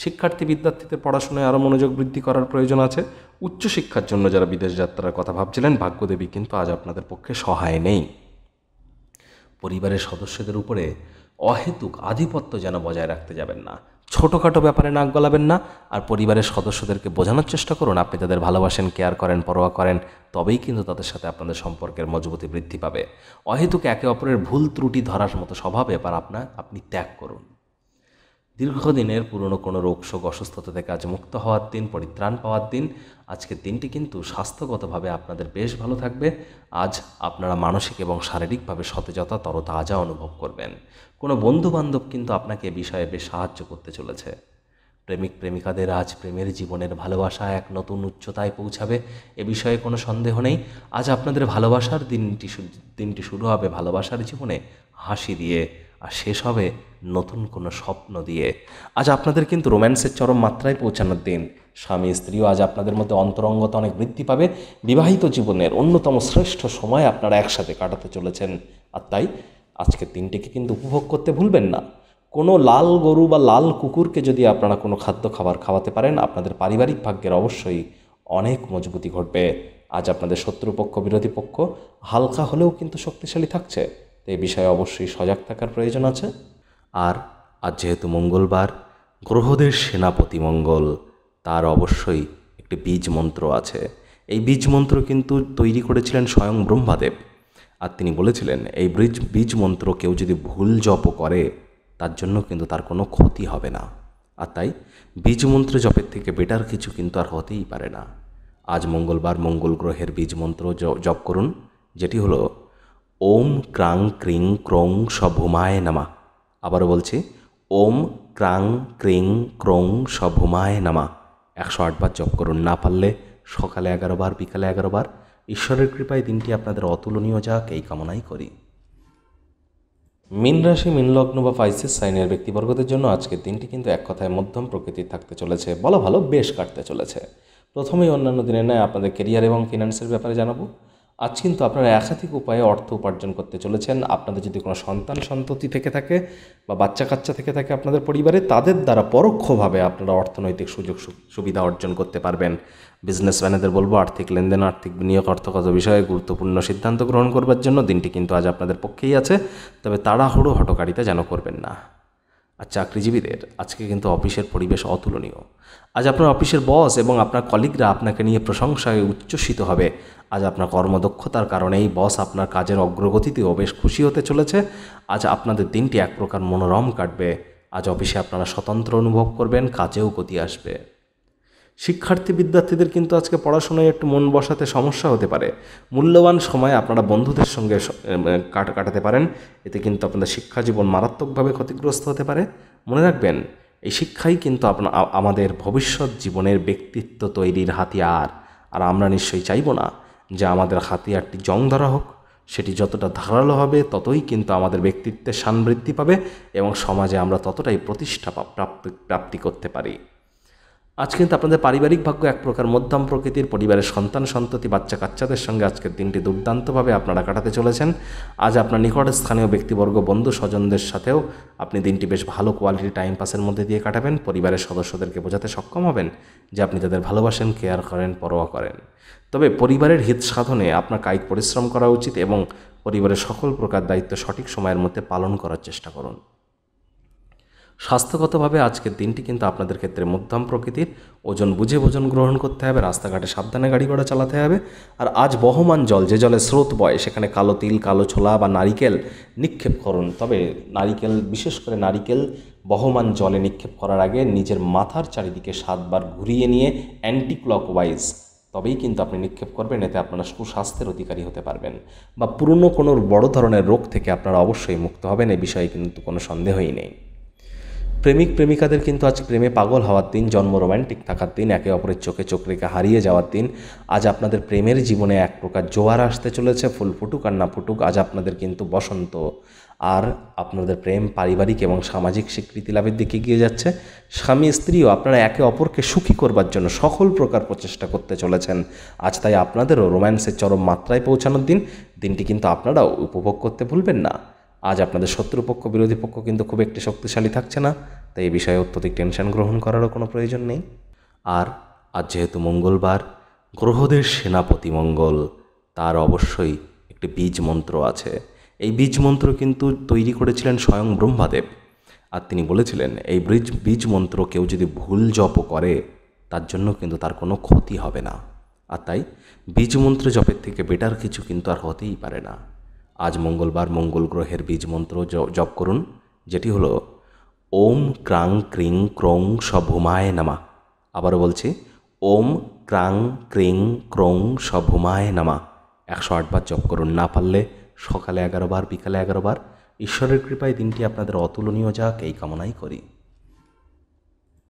শিক্ষার্থী বিদ্যার্থীদের পড়াশোনায় আরও মনোযোগ বৃদ্ধি করার প্রয়োজন আছে উচ্চশিক্ষার জন্য যারা বিদেশ যাত্রার কথা ভাবছিলেন ভাগ্যদেবী কিন্তু আজ আপনাদের পক্ষে সহায় নেই পরিবারের সদস্যদের উপরে অহেতুক আধিপত্য যেন বজায় রাখতে যাবেন না ছোটোখাটো ব্যাপারে নাক গলাবেন না আর পরিবারের সদস্যদেরকে বোঝানোর চেষ্টা করুন আপনি তাদের ভালোবাসেন কেয়ার করেন পরোয়া করেন তবেই কিন্তু তাদের সাথে আপনাদের সম্পর্কের মজবুতি বৃদ্ধি পাবে অহেতুক একে অপরের ভুল ত্রুটি ধরার মতো স্বভাব এবার আপনার আপনি ত্যাগ করুন দীর্ঘদিনের পুরনো কোনো রোগশোক অসুস্থতা থেকে আজ মুক্ত হওয়ার দিন পরিত্রাণ পাওয়ার দিন আজকের দিনটি কিন্তু স্বাস্থ্যগতভাবে আপনাদের বেশ ভালো থাকবে আজ আপনারা মানসিক এবং শারীরিকভাবে সতেজতা তরতাজা অনুভব করবেন কোনো বন্ধুবান্ধব কিন্তু আপনাকে এ বিষয়ে বেশ সাহায্য করতে চলেছে প্রেমিক প্রেমিকাদের আজ প্রেমের জীবনের ভালোবাসা এক নতুন উচ্চতায় পৌঁছাবে এ বিষয়ে কোনো সন্দেহ নেই আজ আপনাদের ভালোবাসার দিনটি দিনটি শুরু হবে ভালোবাসার জীবনে হাসি দিয়ে আর শেষ হবে নতুন কোনো স্বপ্ন দিয়ে আজ আপনাদের কিন্তু রোম্যান্সের চরম মাত্রায় পৌঁছানোর দিন স্বামী স্ত্রীও আজ আপনাদের মধ্যে অন্তরঙ্গতা অনেক বৃদ্ধি পাবে বিবাহিত জীবনের অন্যতম শ্রেষ্ঠ সময় আপনারা একসাথে কাটাতে চলেছেন আর তাই আজকের দিনটিকে কিন্তু উপভোগ করতে ভুলবেন না কোনো লাল গরু বা লাল কুকুরকে যদি আপনারা কোনো খাদ্য খাবার খাওয়াতে পারেন আপনাদের পারিবারিক ভাগ্যের অবশ্যই অনেক মজবুতি ঘটবে আজ আপনাদের শত্রুপক্ষ বিরোধী পক্ষ হালকা হলেও কিন্তু শক্তিশালী থাকছে তো এই বিষয়ে অবশ্যই সজাগ থাকার প্রয়োজন আছে আর আজ যেহেতু মঙ্গলবার গ্রহদের সেনাপতি মঙ্গল তার অবশ্যই একটি বীজ মন্ত্র আছে এই বীজ মন্ত্র কিন্তু তৈরি করেছিলেন স্বয়ং ব্রহ্মাদেব আর তিনি বলেছিলেন এই বীজ বীজ মন্ত্র কেউ যদি ভুল জপ করে তার জন্য কিন্তু তার কোনো ক্ষতি হবে না আর তাই বীজ মন্ত্র জপের থেকে বেটার কিছু কিন্তু আর হতেই পারে না আজ মঙ্গলবার মঙ্গল গ্রহের বীজ মন্ত্র জপ করুন যেটি হলো ওম ক্রাং ক্রিং ক্রং সভুমায় নামা আবারও বলছি ওম ক্রাং ক্রিং ক্রং সভুমায় নামা একশো আটবার জপ করুন না পারলে সকালে এগারো বার বিকালে এগারো বার ঈশ্বরের কৃপায় দিনটি আপনাদের অতুলনীয় যাক এই কামনাই করি মিন রাশি মীন লগ্ন বা ফাইসিস সাইনের ব্যক্তিবর্গদের জন্য আজকের দিনটি কিন্তু এক কথায় মধ্যম প্রকৃতির থাকতে চলেছে বলা ভালো বেশ কাটতে চলেছে প্রথমেই অন্যান্য দিনের ন্যায় আপনাদের কেরিয়ার এবং ফিনান্সের ব্যাপারে জানাবো আজ কিন্তু আপনারা একাধিক উপায়ে অর্থ উপার্জন করতে চলেছেন আপনাদের যদি কোনো সন্তান সন্ততি থেকে থাকে বা বাচ্চা কাচ্চা থেকে থাকে আপনাদের পরিবারে তাদের দ্বারা পরোক্ষভাবে আপনারা অর্থনৈতিক সুযোগ সুবিধা অর্জন করতে পারবেন বিজনেসম্যানেদের বলবো আর্থিক লেনদেন আর্থিক বিনিয়োগ অর্থগত বিষয়ে গুরুত্বপূর্ণ সিদ্ধান্ত গ্রহণ করবার জন্য দিনটি কিন্তু আজ আপনাদের পক্ষেই আছে তবে তাড়াহুড়ো হটকারিতা যেন করবেন না আর চাকরিজীবীদের আজকে কিন্তু অফিসের পরিবেশ অতুলনীয় আজ আপনার অফিসের বস এবং আপনার কলিগরা আপনাকে নিয়ে প্রশংসায় উচ্ছ্বসিত হবে আজ আপনার কর্মদক্ষতার কারণেই বস আপনার কাজের অগ্রগতিতেও বেশ খুশি হতে চলেছে আজ আপনাদের দিনটি এক প্রকার মনোরম কাটবে আজ অফিসে আপনারা স্বতন্ত্র অনুভব করবেন কাজেও গতি আসবে শিক্ষার্থী বিদ্যার্থীদের কিন্তু আজকে পড়াশোনায় একটু মন বসাতে সমস্যা হতে পারে মূল্যবান সময় আপনারা বন্ধুদের সঙ্গে মানে কাট কাটাতে পারেন এতে কিন্তু আপনাদের শিক্ষা জীবন মারাত্মকভাবে ক্ষতিগ্রস্ত হতে পারে মনে রাখবেন এই শিক্ষাই কিন্তু আপনার আমাদের ভবিষ্যৎ জীবনের ব্যক্তিত্ব তৈরির হাতিয়ার আর আমরা নিশ্চয়ই চাইব না যে আমাদের হাতিয়ারটি জং ধরা হোক সেটি যতটা ধারালো হবে ততই কিন্তু আমাদের ব্যক্তিত্বের সানবৃদ্ধি পাবে এবং সমাজে আমরা ততটাই প্রতিষ্ঠা প্রাপ্তি প্রাপ্তি করতে পারি আজ কিন্তু আপনাদের পারিবারিক ভাগ্য এক প্রকার মধ্যম প্রকৃতির পরিবারের সন্তান সন্ততি বাচ্চা কাচ্চাদের সঙ্গে আজকের দিনটি দুর্দান্তভাবে আপনারা কাটাতে চলেছেন আজ আপনার নিকট স্থানীয় ব্যক্তিবর্গ বন্ধু স্বজনদের সাথেও আপনি দিনটি বেশ ভালো কোয়ালিটি টাইম পাসের মধ্যে দিয়ে কাটাবেন পরিবারের সদস্যদেরকে বোঝাতে সক্ষম হবেন যে আপনি তাদের ভালোবাসেন কেয়ার করেন পরোয়া করেন তবে পরিবারের হিত সাধনে আপনার কায়িক পরিশ্রম করা উচিত এবং পরিবারের সকল প্রকার দায়িত্ব সঠিক সময়ের মধ্যে পালন করার চেষ্টা করুন স্বাস্থ্যগতভাবে আজকের দিনটি কিন্তু আপনাদের ক্ষেত্রে মধ্যম প্রকৃতির ওজন বুঝে ওজন গ্রহণ করতে হবে রাস্তাঘাটে সাবধানে গাড়ি ঘোড়া চালাতে হবে আর আজ বহমান জল যে জলে স্রোত বয় সেখানে কালো তিল কালো ছোলা বা নারিকেল নিক্ষেপ করুন তবে নারিকেল বিশেষ করে নারিকেল বহমান জলে নিক্ষেপ করার আগে নিজের মাথার চারিদিকে সাতবার ঘুরিয়ে নিয়ে অ্যান্টি ওয়াইজ তবেই কিন্তু আপনি নিক্ষেপ করবেন এতে আপনারা সুস্বাস্থ্যের অধিকারী হতে পারবেন বা পুরনো কোনো বড় ধরনের রোগ থেকে আপনারা অবশ্যই মুক্ত হবেন এ বিষয়ে কিন্তু কোনো সন্দেহই নেই প্রেমিক প্রেমিকাদের কিন্তু আজ প্রেমে পাগল হওয়ার দিন জন্ম রোম্যান্টিক থাকার দিন একে অপরের চোখে চোখ রেখে হারিয়ে যাওয়ার দিন আজ আপনাদের প্রেমের জীবনে এক প্রকার জোয়ার আসতে চলেছে ফুল ফুটুক আর না ফুটুক আজ আপনাদের কিন্তু বসন্ত আর আপনাদের প্রেম পারিবারিক এবং সামাজিক স্বীকৃতি লাভের দিকে এগিয়ে যাচ্ছে স্বামী স্ত্রীও আপনারা একে অপরকে সুখী করবার জন্য সকল প্রকার প্রচেষ্টা করতে চলেছেন আজ তাই আপনাদেরও রোম্যান্সের চরম মাত্রায় পৌঁছানোর দিন দিনটি কিন্তু আপনারাও উপভোগ করতে ভুলবেন না আজ আপনাদের শত্রুপক্ষ বিরোধী পক্ষ কিন্তু খুব একটি শক্তিশালী থাকছে না তাই এই বিষয়ে অত্যধিক টেনশন গ্রহণ করারও কোনো প্রয়োজন নেই আর আজ যেহেতু মঙ্গলবার গ্রহদের সেনাপতি মঙ্গল তার অবশ্যই একটি বীজ মন্ত্র আছে এই বীজ মন্ত্র কিন্তু তৈরি করেছিলেন স্বয়ং ব্রহ্মাদেব আর তিনি বলেছিলেন এই বীজ বীজ মন্ত্র কেউ যদি ভুল জপ করে তার জন্য কিন্তু তার কোনো ক্ষতি হবে না আর তাই বীজ মন্ত্র জপের থেকে বেটার কিছু কিন্তু আর হতেই পারে না আজ মঙ্গলবার মঙ্গল গ্রহের বীজ মন্ত্র জপ করুন যেটি হলো ওম ক্রাং ক্রিং ক্রং সভুমায় নামা আবারও বলছি ওম ক্রাং ক্রিং ক্রং সভুমায় নামা একশো আটবার জপ করুন না পারলে সকালে এগারো বার বিকালে এগারো বার ঈশ্বরের কৃপায় দিনটি আপনাদের অতুলনীয় যাক এই কামনাই করি